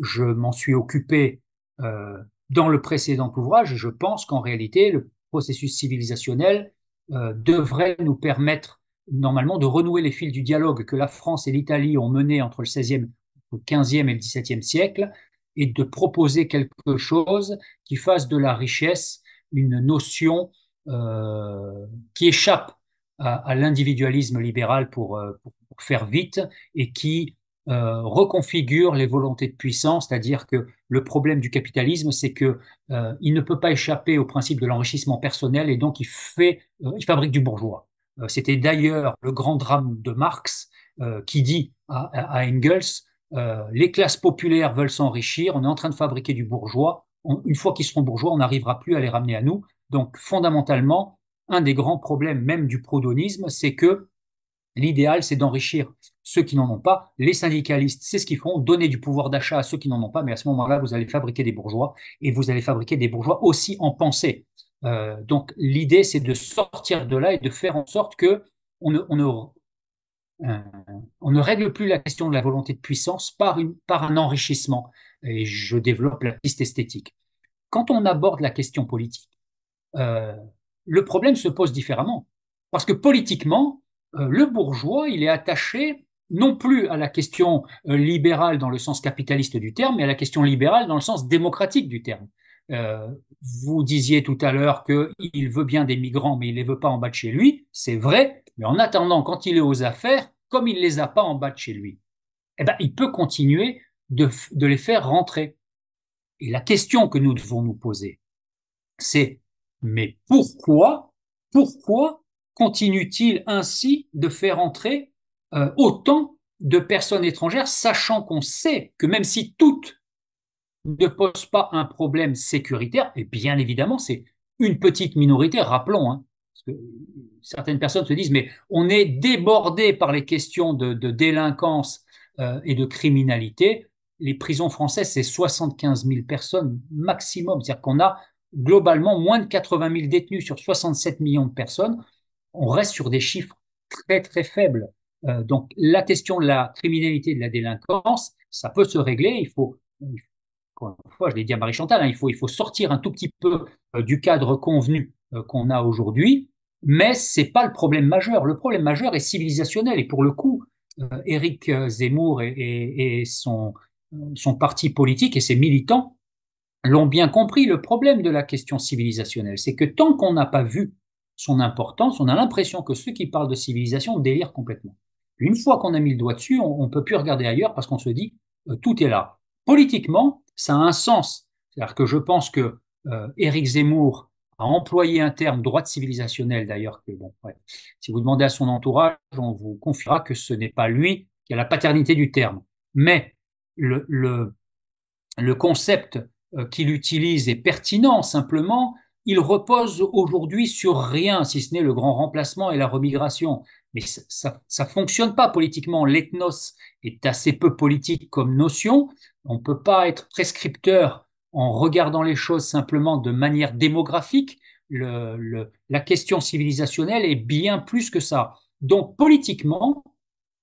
Je m'en suis occupé euh, dans le précédent ouvrage je pense qu'en réalité, le processus civilisationnel euh, devrait nous permettre normalement de renouer les fils du dialogue que la France et l'Italie ont mené entre le 16 le 15 et le 17e siècle et de proposer quelque chose qui fasse de la richesse une notion euh, qui échappe à, l'individualisme libéral euh, pour, faire vite et qui euh, reconfigure les volontés de puissance, c'est-à-dire que le problème du capitalisme, c'est que il ne peut pas échapper au principe de l'enrichissement personnel et donc il fait, fabrique du bourgeois. C'était d'ailleurs le grand drame de Marx qui dit à, Engels les classes populaires veulent s'enrichir, on est en train de fabriquer du bourgeois. une fois qu'ils seront bourgeois, on n'arrivera plus à les ramener à nous. Donc fondamentalement, un des grands problèmes même du prodonisme, c'est que l'idéal, c'est d'enrichir ceux qui n'en ont pas. Les syndicalistes, c'est ce qu'ils font, donner du pouvoir d'achat à ceux qui n'en ont pas, mais à ce moment-là, vous allez fabriquer des bourgeois et vous allez fabriquer des bourgeois aussi en pensée. Euh, donc l'idée, c'est de sortir de là et de faire en sorte que on ne, euh, règle plus la question de la volonté de puissance par, par un enrichissement. Et je développe la piste esthétique. Quand on aborde la question politique, euh, le problème se pose différemment. Parce que politiquement, euh, le bourgeois, il est attaché non plus à la question euh, libérale dans le sens capitaliste du terme, mais à la question libérale dans le sens démocratique du terme. vous disiez tout à l'heure qu'il veut bien des migrants, mais il ne les veut pas en bas de chez lui. C'est vrai, mais en attendant, quand il est aux affaires, comme il ne les a pas en bas de chez lui, eh ben, il peut continuer de les faire rentrer. Et la question que nous devons nous poser, c'est mais pourquoi, pourquoi continue-t-il ainsi de faire entrer euh, autant de personnes étrangères, sachant qu'on sait que même si toutes ne posent pas un problème sécuritaire, et bien évidemment, c'est une petite minorité, rappelons, hein, parce que certaines personnes se disent, mais on est débordé par les questions de, délinquance euh, et de criminalité. Les prisons françaises, c'est 75 000 personnes maximum, c'est-à-dire qu'on a globalement moins de 80 000 détenus sur 67 millions de personnes, on reste sur des chiffres très très faibles. Euh, donc la question de la criminalité et de la délinquance, ça peut se régler. Il faut, encore une fois, je l'ai dit à Marie Chantal, hein, il, faut, sortir un tout petit peu euh, du cadre convenu euh, qu'on a aujourd'hui, mais ce n'est pas le problème majeur. Le problème majeur est civilisationnel et pour le coup, Éric Zemmour et, son parti politique et ses militants l'ont bien compris, le problème de la question civilisationnelle, c'est que tant qu'on n'a pas vu son importance, on a l'impression que ceux qui parlent de civilisation délirent complètement. Une fois qu'on a mis le doigt dessus, on ne peut plus regarder ailleurs parce qu'on se dit, euh, tout est là. Politiquement, ça a un sens. C'est-à-dire que je pense que euh, Éric Zemmour a employé un terme droite civilisationnel, d'ailleurs, que bon, si vous demandez à son entourage, on vous confiera que ce n'est pas lui qui a la paternité du terme. Mais le concept euh, qu'il utilise est pertinent, simplement, il repose aujourd'hui sur rien, si ce n'est le grand remplacement et la remigration. Mais ça ne fonctionne pas politiquement. L'ethnos est assez peu politique comme notion. On ne peut pas être prescripteur en regardant les choses simplement de manière démographique. la question civilisationnelle est bien plus que ça. Donc politiquement,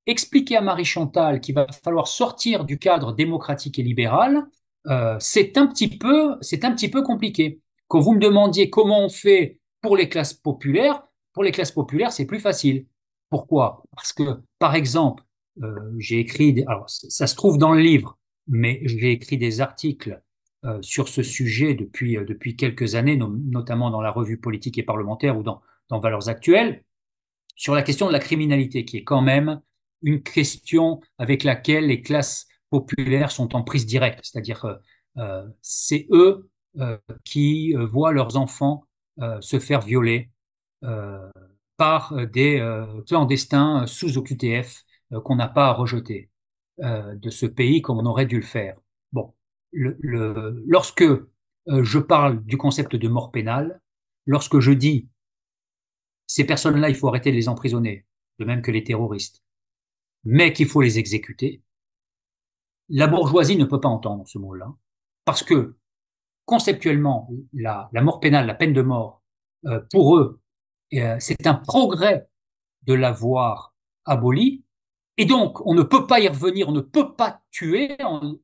expliquer à Marie Chantal qu'il va falloir sortir du cadre démocratique et libéral, euh, c'est un petit peu, c'est un petit peu compliqué. Quand vous me demandiez comment on fait pour les classes populaires, pour les classes populaires, c'est plus facile. Pourquoi Parce que, par exemple, euh, j'ai écrit, des, ça, se trouve dans le livre, mais j'ai écrit des articles euh, sur ce sujet depuis, depuis quelques années, notamment dans la revue politique et parlementaire ou dans, dans Valeurs actuelles, sur la question de la criminalité, qui est quand même une question avec laquelle les classes populaires sont en prise directe, c'est-à-dire euh, euh, c'est eux euh, qui voient leurs enfants se faire violer par des clandestins sous OQTF qu'on n'a pas à rejeter de ce pays comme on aurait dû le faire. Bon, lorsque je parle du concept de mort pénale, lorsque je dis ces personnes-là, il faut arrêter de les emprisonner, de même que les terroristes, mais qu'il faut les exécuter, la bourgeoisie ne peut pas entendre ce mot-là, parce que conceptuellement, la, mort pénale, la peine de mort, euh, pour eux, euh, c'est un progrès de l'avoir abolie, et donc on ne peut pas y revenir, on ne peut pas tuer,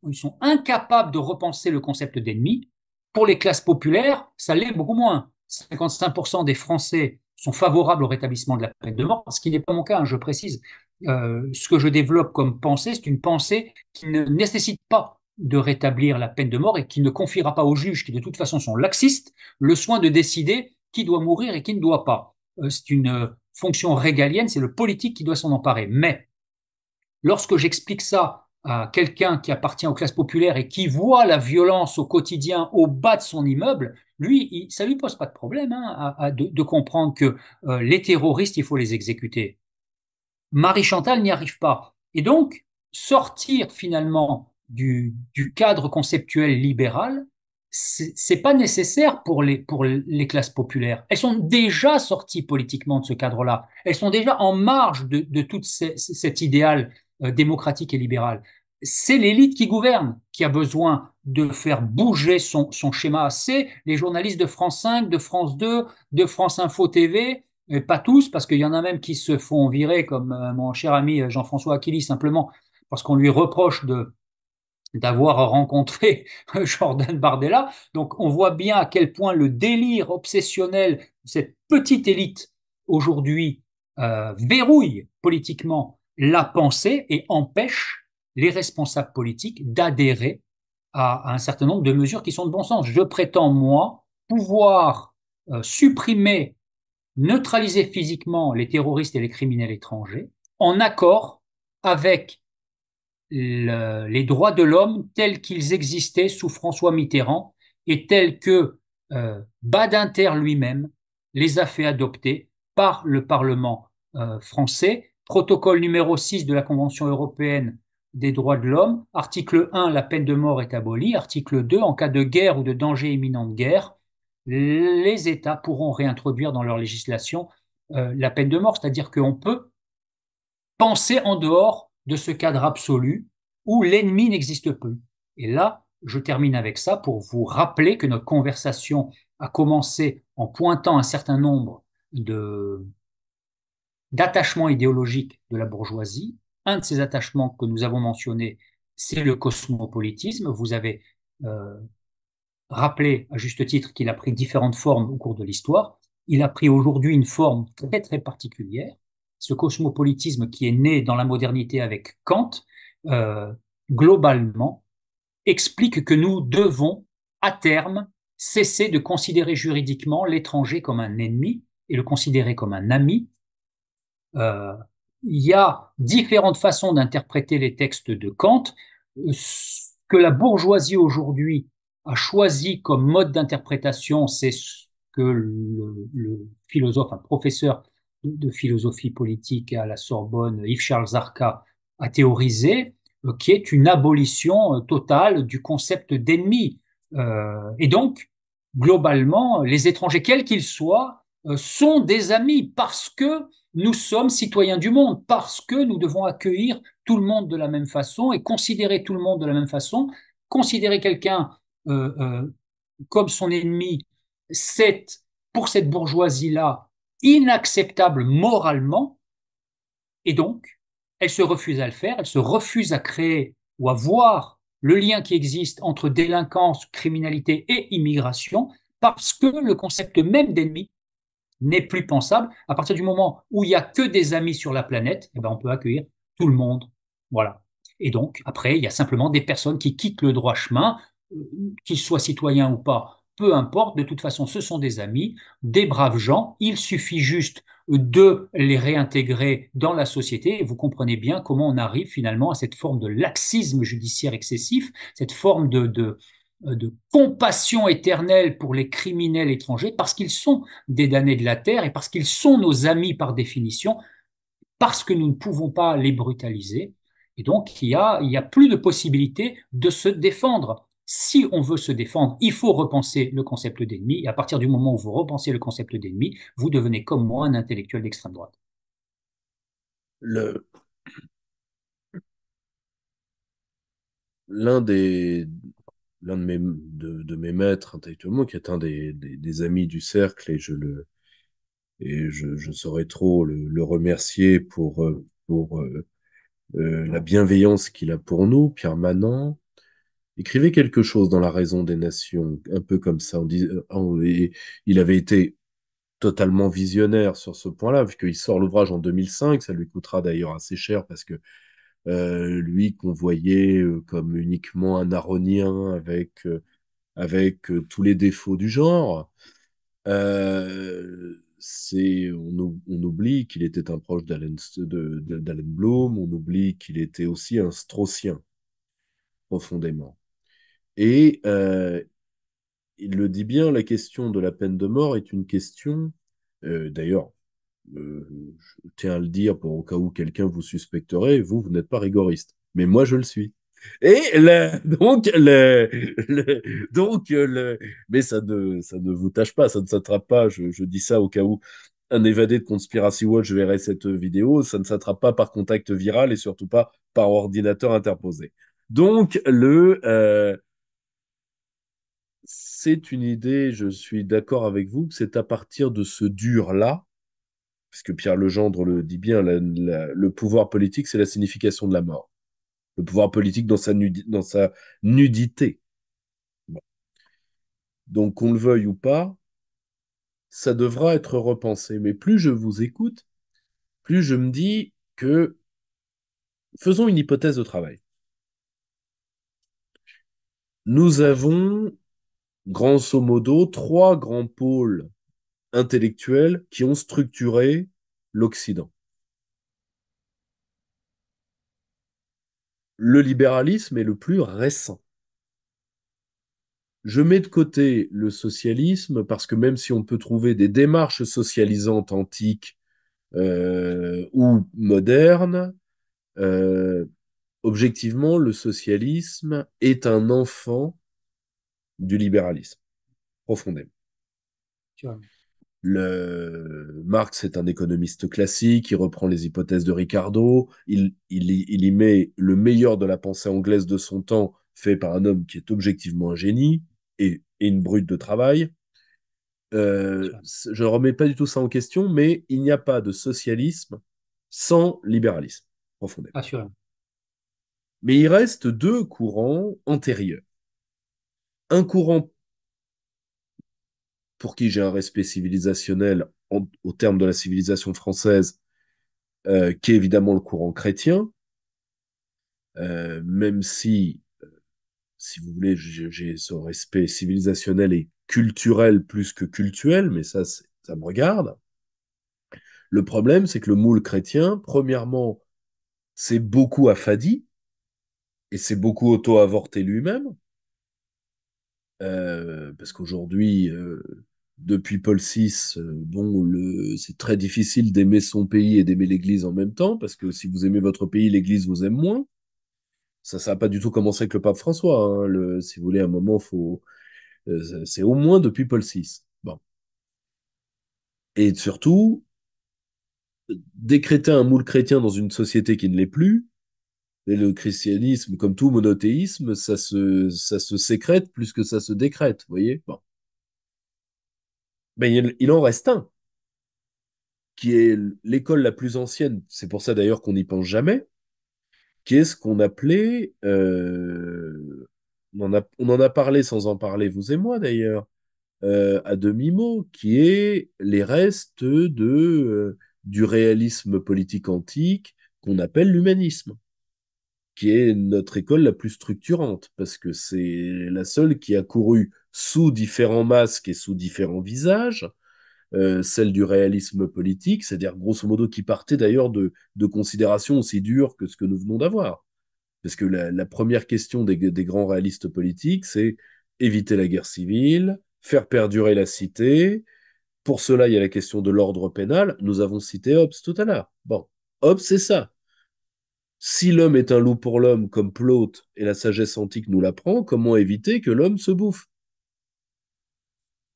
ils sont incapables de repenser le concept d'ennemi. Pour les classes populaires, ça l'est beaucoup moins. 55% des Français sont favorables au rétablissement de la peine de mort, ce qui n'est pas mon cas, hein, je précise. Euh, ce que je développe comme pensée, c'est une pensée qui ne nécessite pas de rétablir la peine de mort et qui ne confiera pas aux juges, qui de toute façon sont laxistes, le soin de décider qui doit mourir et qui ne doit pas. Euh, c'est une euh, fonction régalienne, c'est le politique qui doit s'en emparer. Mais lorsque j'explique ça à quelqu'un qui appartient aux classes populaires et qui voit la violence au quotidien au bas de son immeuble, lui, ça lui pose pas de problème hein, de, comprendre que les terroristes, il faut les exécuter. Marie Chantal n'y arrive pas. Et donc, sortir finalement du, cadre conceptuel libéral, c'est pas nécessaire pour les, pour les classes populaires. Elles sont déjà sorties politiquement de ce cadre-là. Elles sont déjà en marge de, de tout cet idéal euh, démocratique et libéral. C'est l'élite qui gouverne, qui a besoin de faire bouger son, son schéma. C'est les journalistes de France 5, de France 2, de France Info TV, pas tous, parce qu'il y en a même qui se font virer, comme euh, mon cher ami euh, Jean-François Aquili, simplement parce qu'on lui reproche de d'avoir rencontré Jordan Bardella. Donc on voit bien à quel point le délire obsessionnel de cette petite élite aujourd'hui euh, verrouille politiquement la pensée et empêche les responsables politiques d'adhérer à, un certain nombre de mesures qui sont de bon sens. Je prétends, moi, pouvoir supprimer neutraliser physiquement les terroristes et les criminels étrangers en accord avec les droits de l'homme tels qu'ils existaient sous François Mitterrand et tels que euh, Badinter lui-même les a fait adopter par le Parlement euh, français. Protocole numéro 6 de la Convention européenne des droits de l'homme. Article 1, la peine de mort est abolie. Article 2, en cas de guerre ou de danger imminent de guerre, les États pourront réintroduire dans leur législation euh, la peine de mort, c'est-à-dire qu'on peut penser en dehors de ce cadre absolu où l'ennemi n'existe plus. Et là, je termine avec ça pour vous rappeler que notre conversation a commencé en pointant un certain nombre de d'attachements idéologiques de la bourgeoisie. Un de ces attachements que nous avons mentionné, c'est le cosmopolitisme. Vous avez euh, Rappeler à juste titre qu'il a pris différentes formes au cours de l'histoire. Il a pris aujourd'hui une forme très très particulière, ce cosmopolitisme qui est né dans la modernité avec Kant, euh, globalement, explique que nous devons, à terme, cesser de considérer juridiquement l'étranger comme un ennemi et le considérer comme un ami. Euh, il y a différentes façons d'interpréter les textes de Kant. Euh, ce que la bourgeoisie aujourd'hui a choisi comme mode d'interprétation, c'est ce que le, philosophe, un professeur de, philosophie politique à la Sorbonne, Yves-Charles Zarka, a théorisé, euh, qui est une abolition euh, totale du concept d'ennemi. Euh, et donc, globalement, les étrangers, quels qu'ils soient, sont des amis parce que nous sommes citoyens du monde, parce que nous devons accueillir tout le monde de la même façon et considérer tout le monde de la même façon. Considérer quelqu'un euh, euh, comme son ennemi, c'est pour cette bourgeoisie-là inacceptable moralement, et donc elle se refuse à le faire, elle se refuse à créer ou à voir le lien qui existe entre délinquance, criminalité et immigration, parce que le concept même d'ennemi n'est plus pensable. À partir du moment où il n'y a que des amis sur la planète, eh ben, on peut accueillir tout le monde. Voilà. Et donc, après, il y a simplement des personnes qui quittent le droit chemin euh, qu'ils soient citoyens ou pas, peu importe, de toute façon, ce sont des amis, des braves gens, il suffit juste de les réintégrer dans la société. Et vous comprenez bien comment on arrive finalement à cette forme de laxisme judiciaire excessif, cette forme de, de, euh, compassion éternelle pour les criminels étrangers, parce qu'ils sont des damnés de la terre et parce qu'ils sont nos amis par définition, parce que nous ne pouvons pas les brutaliser. Et donc, il n'y a, a plus de possibilité de se défendre si on veut se défendre, il faut repenser le concept d'ennemi. Et à partir du moment où vous repensez le concept d'ennemi, vous devenez comme moi un intellectuel d'extrême droite. L'un de mes, de, mes maîtres intellectuellement, qui est un des, amis du cercle, et je le saurais trop le, remercier pour, euh, euh, euh, la bienveillance qu'il a pour nous, Pierre Manon, écrivait quelque chose dans La raison des nations, un peu comme ça. On euh, il avait été totalement visionnaire sur ce point-là, puisqu'il sort l'ouvrage en 2005, ça lui coûtera d'ailleurs assez cher parce que euh, lui qu'on voyait euh, comme uniquement un aronien avec, avec tous les défauts du genre, c'est on, oublie qu'il était un proche d'Allen Blum, on oublie qu'il était aussi un Straussien profondément. Et euh, il le dit bien, la question de la peine de mort est une question, euh, d'ailleurs, euh, je tiens à le dire pour au cas où quelqu'un vous suspecterait, vous, vous n'êtes pas rigoriste, mais moi, je le suis. Et le, donc, le, mais ça ne, ça ne vous tâche pas, ça ne s'attrape pas, je, dis ça au cas où un évadé de Conspiracy Watch verrait cette vidéo, ça ne s'attrape pas par contact viral et surtout pas par ordinateur interposé. Donc, le, c'est une idée, je suis d'accord avec vous, que c'est à partir de ce dur-là, puisque Pierre Legendre le dit bien, le pouvoir politique, c'est la signification de la mort. Le pouvoir politique dans sa, nudité. Donc, qu'on le veuille ou pas, ça devra être repensé. Mais plus je vous écoute, plus je me dis que faisons une hypothèse de travail. Nous avons grosso modo, trois grands pôles intellectuels qui ont structuré l'Occident. Le libéralisme est le plus récent. Je mets de côté le socialisme parce que même si on peut trouver des démarches socialisantes antiques euh, ou modernes, euh, objectivement, le socialisme est un enfant du libéralisme, profondément. Le... Marx est un économiste classique, il reprend les hypothèses de Ricardo, il, y met le meilleur de la pensée anglaise de son temps, fait par un homme qui est objectivement un génie et, une brute de travail. Euh, je ne remets pas du tout ça en question, mais il n'y a pas de socialisme sans libéralisme, profondément. Assurément. Mais il reste deux courants antérieurs un courant pour qui j'ai un respect civilisationnel au terme de la civilisation française, euh, qui est évidemment le courant chrétien, euh, même si, euh, si vous voulez, j'ai ce respect civilisationnel et culturel plus que cultuel, mais ça, ça me regarde. Le problème, c'est que le moule chrétien, premièrement, c'est beaucoup affadi, et c'est beaucoup auto-avorté lui-même. Euh, parce qu'aujourd'hui, euh, depuis Paul VI, euh, bon, le, c'est très difficile d'aimer son pays et d'aimer l'Église en même temps, parce que si vous aimez votre pays, l'Église vous aime moins. Ça, ça n'a pas du tout commencé avec le pape François. Hein. le, si vous voulez, à un moment, faut, c'est au moins depuis Paul VI. Bon. Et surtout, décréter un moule chrétien dans une société qui ne l'est plus, le christianisme, comme tout monothéisme, ça se, ça se sécrète plus que ça se décrète, vous voyez Mais il, en reste un, qui est l'école la plus ancienne, c'est pour ça d'ailleurs qu'on n'y pense jamais, qui est ce qu'on appelait, euh, on, en a, parlé sans en parler, vous et moi d'ailleurs, euh, à demi-mot, qui est les restes de, euh, du réalisme politique antique qu'on appelle l'humanisme qui est notre école la plus structurante, parce que c'est la seule qui a couru sous différents masques et sous différents visages, euh, celle du réalisme politique, c'est-à-dire grosso modo qui partait d'ailleurs de, de, considérations aussi dures que ce que nous venons d'avoir. Parce que la, première question des, des grands réalistes politiques, c'est éviter la guerre civile, faire perdurer la cité. Pour cela, il y a la question de l'ordre pénal. Nous avons cité Hobbes tout à l'heure. Bon, Hobbes, c'est ça. Si l'homme est un loup pour l'homme, comme Plaute et la sagesse antique nous l'apprend, comment éviter que l'homme se bouffe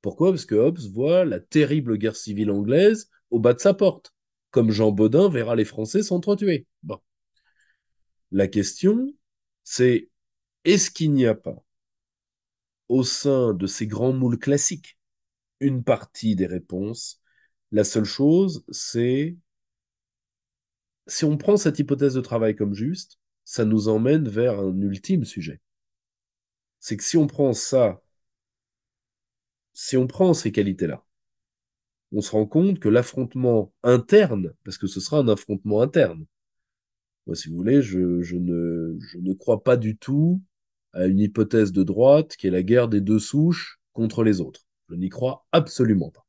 Pourquoi Parce que Hobbes voit la terrible guerre civile anglaise au bas de sa porte, comme Jean Baudin verra les Français s'entretuer. Bon. La question, c'est est-ce qu'il n'y a pas, au sein de ces grands moules classiques, une partie des réponses La seule chose, c'est si on prend cette hypothèse de travail comme juste, ça nous emmène vers un ultime sujet. C'est que si on prend ça, si on prend ces qualités-là, on se rend compte que l'affrontement interne, parce que ce sera un affrontement interne, moi, si vous voulez, je, je, ne, je ne crois pas du tout à une hypothèse de droite qui est la guerre des deux souches contre les autres. Je n'y crois absolument pas.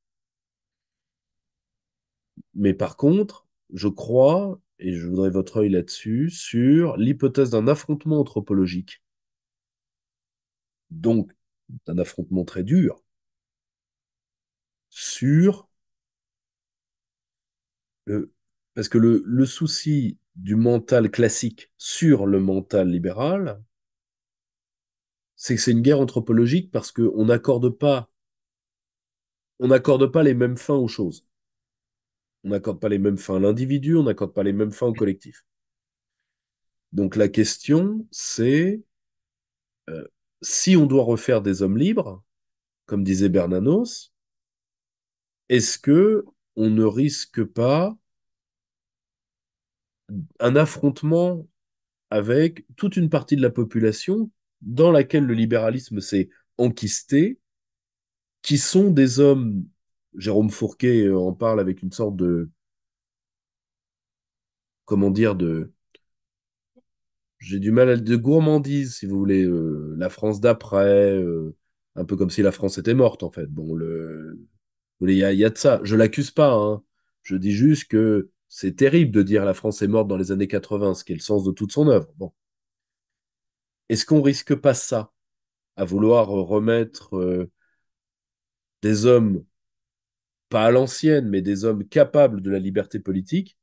Mais par contre, je crois et je voudrais votre œil là-dessus, sur l'hypothèse d'un affrontement anthropologique, donc d'un affrontement très dur, sur... Le, parce que le, le souci du mental classique sur le mental libéral, c'est que c'est une guerre anthropologique parce qu'on n'accorde pas on n'accorde pas les mêmes fins aux choses. On n'accorde pas les mêmes fins à l'individu, on n'accorde pas les mêmes fins au collectif. Donc la question, c'est euh, si on doit refaire des hommes libres, comme disait Bernanos, est-ce que on ne risque pas un affrontement avec toute une partie de la population dans laquelle le libéralisme s'est enquisté, qui sont des hommes Jérôme Fourquet euh, en parle avec une sorte de. Comment dire de j'ai du mal à de gourmandise, si vous voulez, euh, la France d'après, euh, un peu comme si la France était morte, en fait. Bon, le, il y, a, de ça. Je l'accuse pas. Hein. Je dis juste que c'est terrible de dire la France est morte dans les années 80, ce qui est le sens de toute son œuvre. Bon, est-ce qu'on risque pas ça à vouloir remettre des hommes pas à l'ancienne, mais des hommes capables de la liberté politique,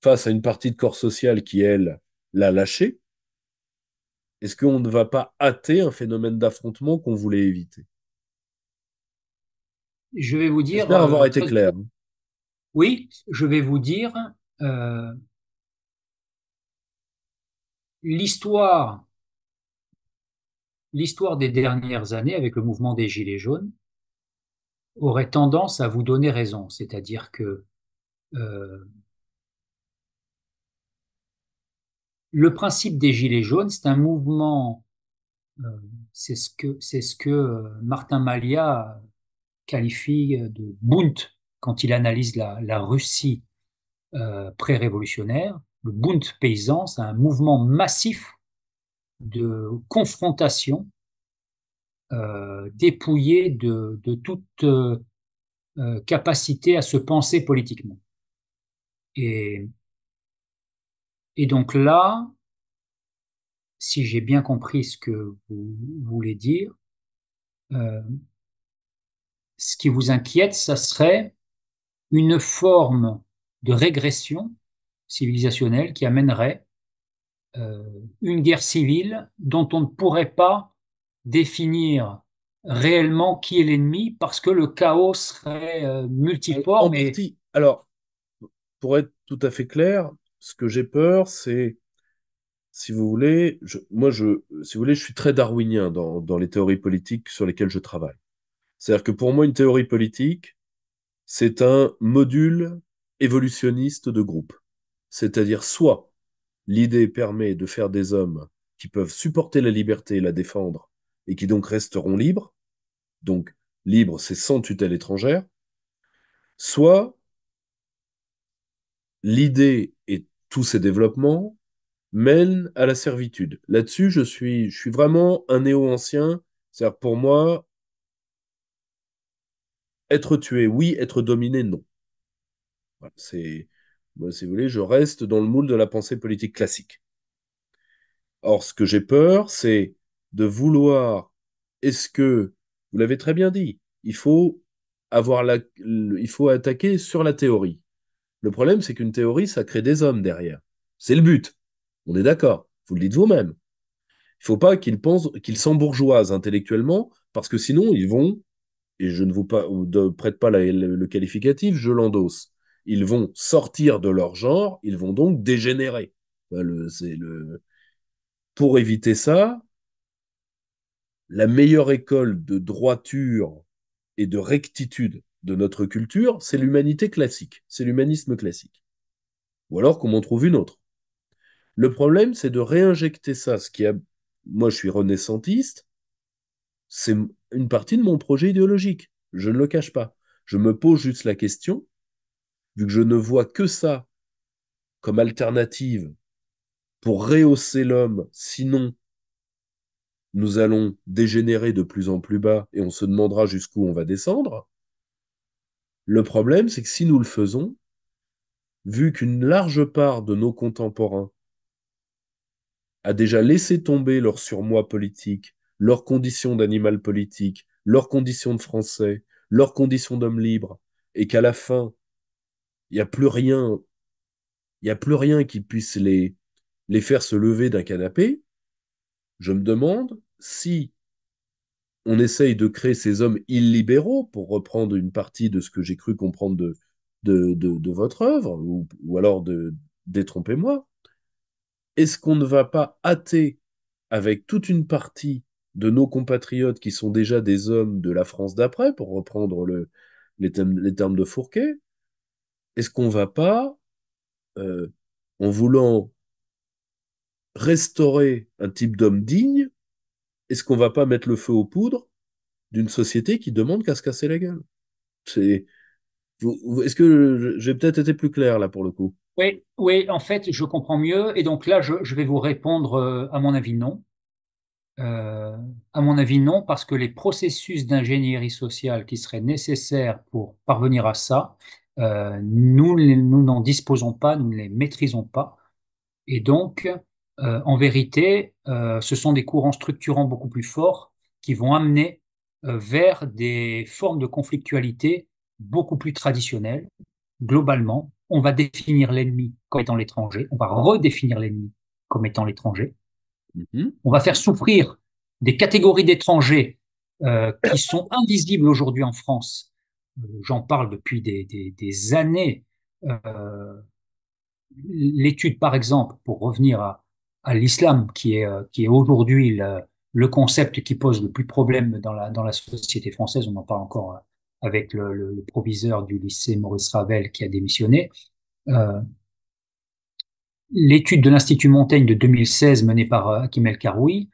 face à une partie de corps social qui, elle, l'a lâché, est-ce qu'on ne va pas hâter un phénomène d'affrontement qu'on voulait éviter Je vais vous dire. J'espère avoir euh, été clair. Oui, je vais vous dire. Euh, l'histoire, l'histoire des dernières années avec le mouvement des Gilets jaunes aurait tendance à vous donner raison. C'est-à-dire que euh, le principe des Gilets jaunes, c'est un mouvement, euh, c'est ce que, ce que euh, Martin Malia qualifie de bunt » quand il analyse la, Russie pré-révolutionnaire. Le bunt » paysan, c'est un mouvement massif de confrontation euh, dépouillé de, toute euh, euh, capacité à se penser politiquement. Et, donc là, si j'ai bien compris ce que vous voulez dire, ce qui vous inquiète, ça serait une forme de régression civilisationnelle qui amènerait une guerre civile dont on ne pourrait pas définir réellement qui est l'ennemi parce que le chaos serait euh, alors, pour être tout à fait clair, ce que j'ai peur, c'est, si vous voulez, moi, je, si vous voulez, je suis très darwinien dans, dans les théories politiques sur lesquelles je travaille. C'est-à-dire que pour moi, une théorie politique, c'est un module évolutionniste de groupe. C'est-à-dire soit l'idée permet de faire des hommes qui peuvent supporter la liberté et la défendre et qui donc resteront libres, donc libres, c'est sans tutelle étrangère, soit l'idée et tous ses développements mènent à la servitude. Là-dessus, je suis, je suis vraiment un néo-ancien, c'est-à-dire pour moi, être tué, oui, être dominé, non. Voilà, c'est, si vous voulez, je reste dans le moule de la pensée politique classique. Or, ce que j'ai peur, c'est de vouloir, est-ce que, vous l'avez très bien dit, il faut, avoir la, il faut attaquer sur la théorie. Le problème, c'est qu'une théorie, ça crée des hommes derrière. C'est le but. On est d'accord. Vous le dites vous-même. Il faut pas qu'ils pensent, qu'ils s'embourgeoisent intellectuellement, parce que sinon, ils vont, et je ne vous pas, de, prête pas le, qualificatif, je l'endosse. Ils vont sortir de leur genre, ils vont donc dégénérer. Le, le... Pour éviter ça, la meilleure école de droiture et de rectitude de notre culture, c'est l'humanité classique, c'est l'humanisme classique. Ou alors qu'on en trouve une autre. Le problème, c'est de réinjecter ça, ce qui a... Moi, je suis renaissantiste, c'est une partie de mon projet idéologique, je ne le cache pas. Je me pose juste la question, vu que je ne vois que ça comme alternative pour rehausser l'homme, sinon nous allons dégénérer de plus en plus bas et on se demandera jusqu'où on va descendre. Le problème, c'est que si nous le faisons, vu qu'une large part de nos contemporains a déjà laissé tomber leur surmoi politique, leurs conditions d'animal politique, leurs conditions de français, leurs conditions d'homme libre, et qu'à la fin, il n'y a plus rien, il n'y a plus rien qui puisse les, les faire se lever d'un canapé, je me demande si on essaye de créer ces hommes illibéraux, pour reprendre une partie de ce que j'ai cru comprendre de, votre œuvre, ou, alors de détrompez-moi, est-ce qu'on ne va pas hâter avec toute une partie de nos compatriotes qui sont déjà des hommes de la France d'après, pour reprendre le, les, termes, de Fourquet, est-ce qu'on va pas, euh, en voulant restaurer un type d'homme digne, est-ce qu'on va pas mettre le feu aux poudres d'une société qui demande qu'à se casser la gueule C'est est-ce que j'ai peut-être été plus clair là pour le coup Oui, oui, en fait, je comprends mieux. Et donc là, je, vais vous répondre euh, à mon avis non. Euh, à mon avis non, parce que les processus d'ingénierie sociale qui seraient nécessaires pour parvenir à ça, euh, nous, nous n'en disposons pas, nous ne les maîtrisons pas. Et donc, euh, en vérité, euh, ce sont des courants structurants beaucoup plus forts qui vont amener euh, vers des formes de conflictualité beaucoup plus traditionnelles. Globalement, on va définir l'ennemi comme étant l'étranger, on va redéfinir l'ennemi comme étant l'étranger. Mm-hmm. On va faire souffrir des catégories d'étrangers qui sont invisibles aujourd'hui en France. J'en parle depuis des années. L'étude, par exemple, pour revenir à, à l'islam, qui est, euh, qui est aujourd'hui le, le, concept qui pose le plus problème dans la, dans la société française. On en parle encore euh, avec le, proviseur du lycée Maurice Ravel qui a démissionné. Euh, l'étude de l'Institut Montaigne de 2016 menée par Hakim El Karoui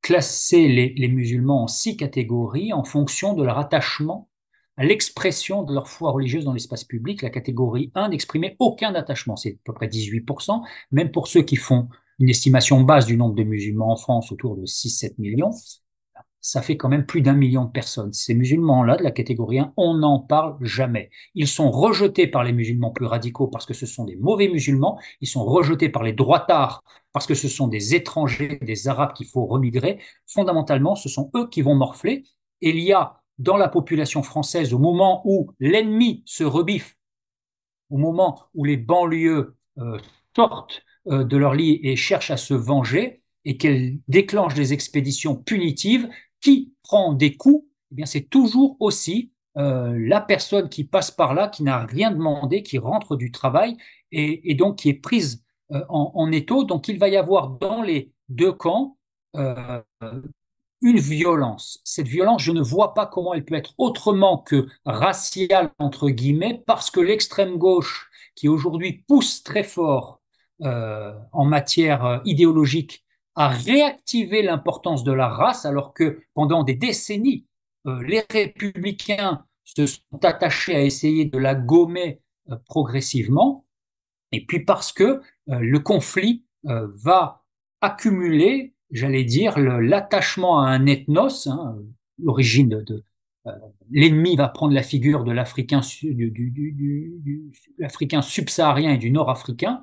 classait les, les, musulmans en six catégories en fonction de leur attachement l'expression de leur foi religieuse dans l'espace public. La catégorie 1 n'exprimait aucun attachement, c'est à peu près 18%, même pour ceux qui font une estimation basse du nombre de musulmans en France autour de 6-7 millions, ça fait quand même plus d'un million de personnes. Ces musulmans-là, de la catégorie 1, on n'en parle jamais. Ils sont rejetés par les musulmans plus radicaux parce que ce sont des mauvais musulmans, ils sont rejetés par les droitards parce que ce sont des étrangers, des arabes qu'il faut remigrer. Fondamentalement, ce sont eux qui vont morfler. Et il y a dans la population française, au moment où l'ennemi se rebiffe, au moment où les banlieues euh, sortent euh, de leur lit et cherchent à se venger, et qu'elles déclenchent des expéditions punitives, qui prend des coups eh bien, c'est toujours aussi euh, la personne qui passe par là, qui n'a rien demandé, qui rentre du travail et, donc qui est prise en, étau. Donc il va y avoir dans les deux camps une violence. Cette violence, je ne vois pas comment elle peut être autrement que raciale, entre guillemets, parce que l'extrême gauche, qui aujourd'hui pousse très fort euh, en matière euh, idéologique, a réactiver l'importance de la race, alors que pendant des décennies, euh, les républicains se sont attachés à essayer de la gommer progressivement, et puis parce que le conflit va accumuler j'allais dire, l'attachement à un ethnos, hein, l'origine de, euh, l'ennemi va prendre la figure de l'Africain du, subsaharien et du Nord-Africain,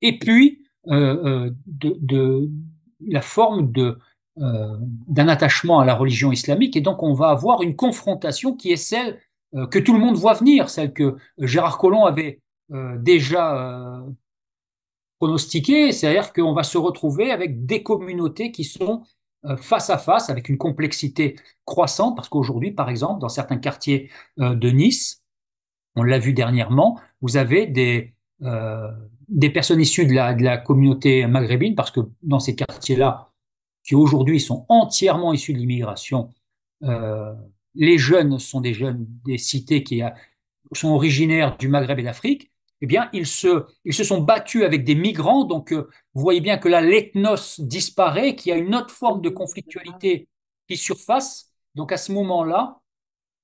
et puis euh, euh, de, la forme de d'un attachement à la religion islamique, et donc on va avoir une confrontation qui est celle que tout le monde voit venir, celle que Gérard Collomb avait déjà pronostiquer, c'est-à-dire qu'on va se retrouver avec des communautés qui sont euh, face à face, avec une complexité croissante, parce qu'aujourd'hui, par exemple, dans certains quartiers euh, de Nice, on l'a vu dernièrement, vous avez des, euh, personnes issues de la, communauté maghrébine, parce que dans ces quartiers-là, qui aujourd'hui sont entièrement issus de l'immigration, les jeunes sont des jeunes des cités qui sont originaires du Maghreb et d'Afrique, eh bien, ils se, ils se sont battus avec des migrants. Donc, euh, vous voyez bien que là, l'ethnos disparaît, qu'il y a une autre forme de conflictualité qui surface. Donc, à ce moment-là,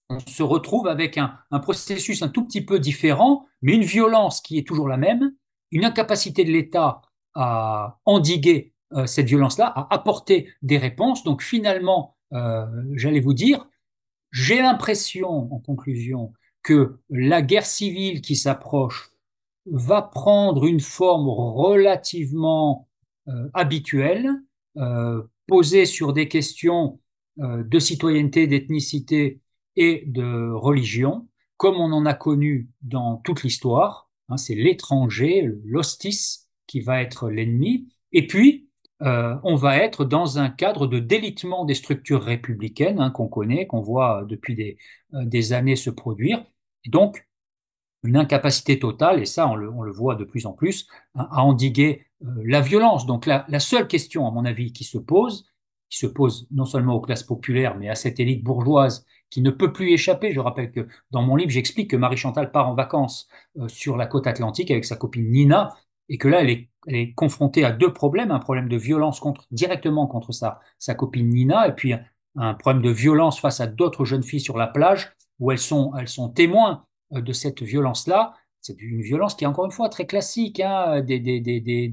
on se retrouve avec un, processus un tout petit peu différent, mais une violence qui est toujours la même, une incapacité de l'État à endiguer euh, cette violence-là, à apporter des réponses. Donc, finalement, euh, j'allais vous dire, j'ai l'impression, en conclusion, que la guerre civile qui s'approche va prendre une forme relativement euh, habituelle, euh, posée sur des questions euh, de citoyenneté, d'ethnicité et de religion, comme on en a connu dans toute l'histoire. Hein, c'est l'étranger, l'hostis, qui va être l'ennemi. Et puis, on va être dans un cadre de délitement des structures républicaines hein, qu'on connaît, qu'on voit depuis des, années se produire. donc, une incapacité totale, et ça on le, voit de plus en plus, à, endiguer euh, la violence. Donc la, seule question, à mon avis, qui se pose, qui se pose non seulement aux classes populaires, mais à cette élite bourgeoise qui ne peut plus échapper. Je rappelle que dans mon livre, j'explique que Marie-Chantal part en vacances euh, sur la côte atlantique avec sa copine Nina, et que là, elle est, confrontée à deux problèmes, un problème de violence contre, directement contre sa, sa copine Nina, et puis un, problème de violence face à d'autres jeunes filles sur la plage, où elles sont, elles sont témoins euh, de cette violence-là. C'est une violence qui est encore une fois très classique, hein, des,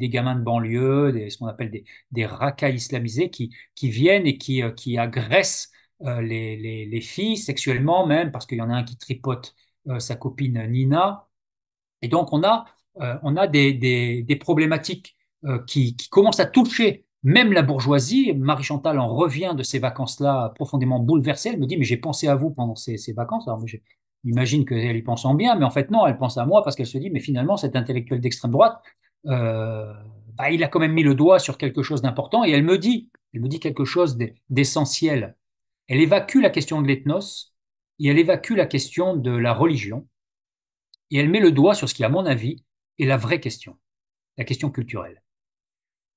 gamins de banlieue, ce qu'on appelle des, des islamisés qui, viennent et qui, euh, agressent euh, les, filles sexuellement même, parce qu'il y en a un qui tripote sa copine Nina. Et donc on a, des, problématiques qui, commencent à toucher même la bourgeoisie, Marie-Chantal en revient de ces vacances-là profondément bouleversée. Elle me dit, mais j'ai pensé à vous pendant ces, vacances. Alors, imagine qu'elle y pense en bien, mais en fait, non, elle pense à moi parce qu'elle se dit, mais finalement, cet intellectuel d'extrême droite, euh, bah, il a quand même mis le doigt sur quelque chose d'important et elle me dit, elle me dit quelque chose d'essentiel. Elle évacue la question de l'ethnos et elle évacue la question de la religion et elle met le doigt sur ce qui, à mon avis, est la vraie question, la question culturelle.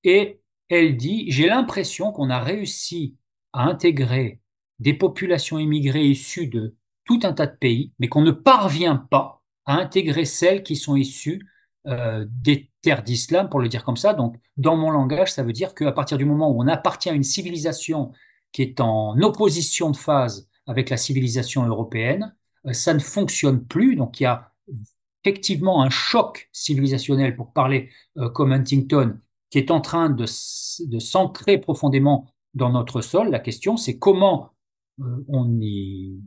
Et elle dit, j'ai l'impression qu'on a réussi à intégrer des populations immigrées issues de tout un tas de pays, mais qu'on ne parvient pas à intégrer celles qui sont issues euh, des terres d'islam, pour le dire comme ça. Donc, dans mon langage, ça veut dire qu'à partir du moment où on appartient à une civilisation qui est en opposition de phase avec la civilisation européenne, euh, ça ne fonctionne plus. Donc, il y a effectivement un choc civilisationnel, pour parler euh, comme Huntington, qui est en train de, s'ancrer profondément dans notre sol. La question, c'est comment on y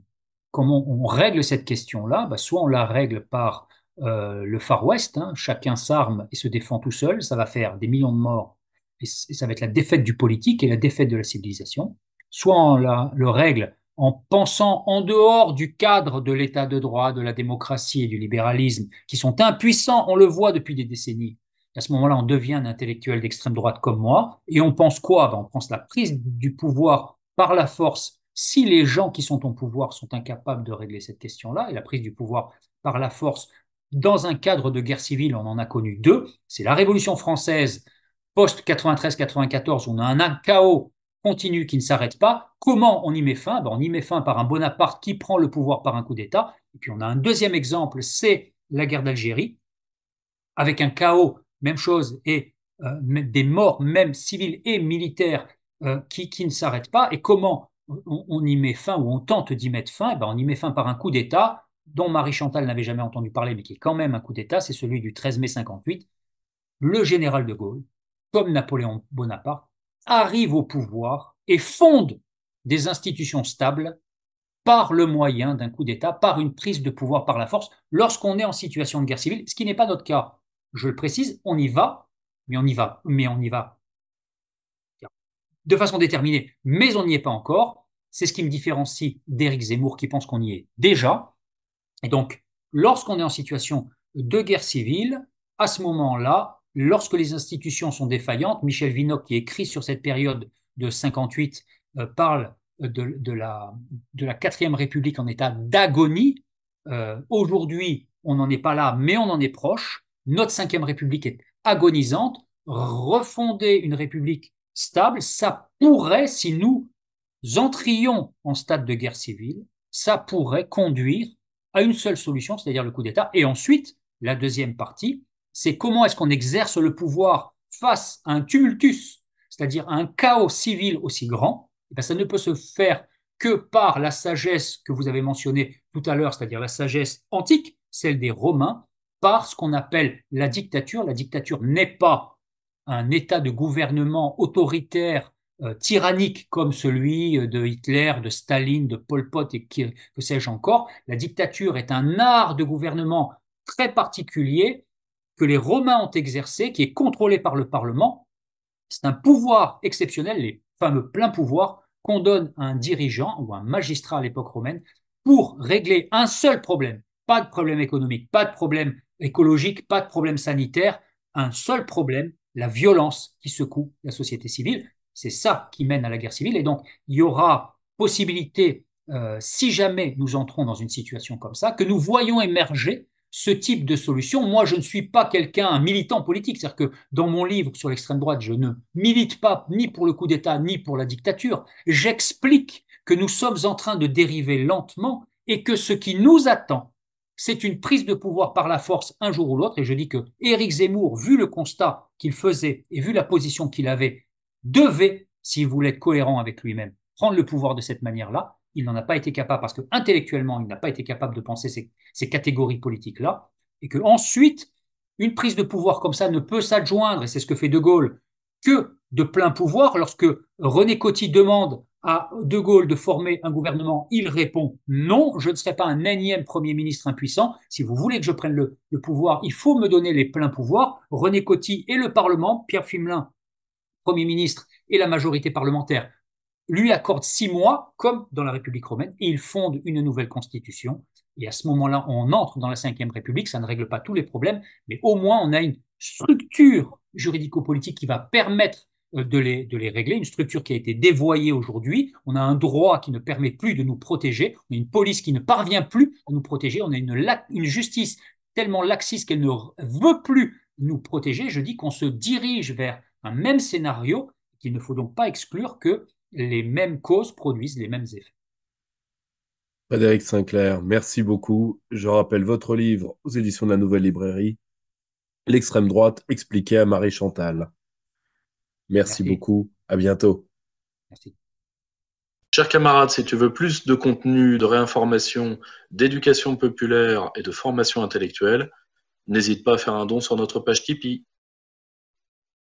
comment on règle cette question-là bah, Soit on la règle par euh, le Far West, hein, chacun s'arme et se défend tout seul, ça va faire des millions de morts, et, ça va être la défaite du politique et la défaite de la civilisation. Soit on la, le règle en pensant en dehors du cadre de l'état de droit, de la démocratie et du libéralisme, qui sont impuissants, on le voit depuis des décennies. À ce moment-là, on devient un intellectuel d'extrême droite comme moi, et on pense quoi bah, On pense la prise du pouvoir par la force si les gens qui sont au pouvoir sont incapables de régler cette question-là, et la prise du pouvoir par la force dans un cadre de guerre civile, on en a connu deux, c'est la Révolution française post-93-94, on a un chaos continu qui ne s'arrête pas. Comment on y met fin ben, On y met fin par un Bonaparte qui prend le pouvoir par un coup d'État. Et puis on a un deuxième exemple, c'est la guerre d'Algérie, avec un chaos, même chose, et euh, des morts, même civiles et militaires, euh, qui, qui ne s'arrêtent pas. Et comment on, y met fin ou on tente d'y mettre fin, eh ben, on y met fin par un coup d'État dont Marie Chantal n'avait jamais entendu parler, mais qui est quand même un coup d'État, c'est celui du 13 mai 58. Le général de Gaulle, comme Napoléon Bonaparte, arrive au pouvoir et fonde des institutions stables par le moyen d'un coup d'État, par une prise de pouvoir par la force, lorsqu'on est en situation de guerre civile, ce qui n'est pas notre cas. Je le précise, on y va, mais on y va, mais on y va de façon déterminée, mais on n'y est pas encore. C'est ce qui me différencie d'Éric Zemmour qui pense qu'on y est déjà. Et donc, lorsqu'on est en situation de guerre civile, à ce moment-là, lorsque les institutions sont défaillantes, Michel Vinocq, qui écrit sur cette période de 58, euh, parle de, la, de 4ème République en état d'agonie. Euh, aujourd'hui, on n'en est pas là, mais on en est proche. Notre 5ème République est agonisante. Refonder une République stable, ça pourrait, si nous entrions en stade de guerre civile, ça pourrait conduire à une seule solution, c'est-à-dire le coup d'État. Et ensuite, la deuxième partie, c'est comment est-ce qu'on exerce le pouvoir face à un tumultus, c'est-à-dire un chaos civil aussi grand. Eh ben, ça ne peut se faire que par la sagesse que vous avez mentionnée tout à l'heure, c'est-à-dire la sagesse antique, celle des Romains, par ce qu'on appelle la dictature. La dictature n'est pas un état de gouvernement autoritaire euh, tyrannique comme celui euh, de Hitler, de Staline, de Pol Pot et que sais-je encore, la dictature est un art de gouvernement très particulier que les Romains ont exercé, qui est contrôlé par le Parlement. C'est un pouvoir exceptionnel, les fameux pleins pouvoirs, qu'on donne à un dirigeant ou un magistrat à l'époque romaine pour régler un seul problème. Pas de problème économique, pas de problème écologique, pas de problème sanitaire, un seul problème, la violence qui secoue la société civile. C'est ça qui mène à la guerre civile. Et donc, il y aura possibilité, euh, si jamais nous entrons dans une situation comme ça, que nous voyons émerger ce type de solution. Moi, je ne suis pas quelqu'un, militant politique. C'est-à-dire que dans mon livre sur l'extrême droite, je ne milite pas ni pour le coup d'État, ni pour la dictature. J'explique que nous sommes en train de dériver lentement et que ce qui nous attend c'est une prise de pouvoir par la force un jour ou l'autre. Et je dis que Éric Zemmour, vu le constat qu'il faisait et vu la position qu'il avait, devait, s'il voulait être cohérent avec lui-même, prendre le pouvoir de cette manière-là. Il n'en a pas été capable parce que intellectuellement, il n'a pas été capable de penser ces, catégories politiques-là. Et que ensuite, une prise de pouvoir comme ça ne peut s'adjoindre, et c'est ce que fait De Gaulle, que de plein pouvoir lorsque René Coty demande à De Gaulle de former un gouvernement, il répond non, je ne serai pas un énième Premier ministre impuissant. Si vous voulez que je prenne le, pouvoir, il faut me donner les pleins pouvoirs. René Coty et le Parlement, Pierre Fimelin, Premier ministre, et la majorité parlementaire lui accordent six mois, comme dans la République romaine, et ils fondent une nouvelle constitution. Et à ce moment-là, on entre dans la Ve République, ça ne règle pas tous les problèmes, mais au moins on a une structure juridico-politique qui va permettre euh, de les, régler. Une structure qui a été dévoyée aujourd'hui. On a un droit qui ne permet plus de nous protéger. On a une police qui ne parvient plus à nous protéger. On a une, une justice tellement laxiste qu'elle ne veut plus nous protéger. Je dis qu'on se dirige vers un même scénario, qu'il ne faut donc pas exclure que les mêmes causes produisent les mêmes effets. Frédéric Sinclair, merci beaucoup. Je rappelle votre livre aux éditions de la Nouvelle Librairie, L'extrême droite expliquée à Marie Chantal. Merci, beaucoup. À bientôt. Merci. Chers camarades, si tu veux plus de contenu, de réinformation, d'éducation populaire et de formation intellectuelle, n'hésite pas à faire un don sur notre page Tipeee.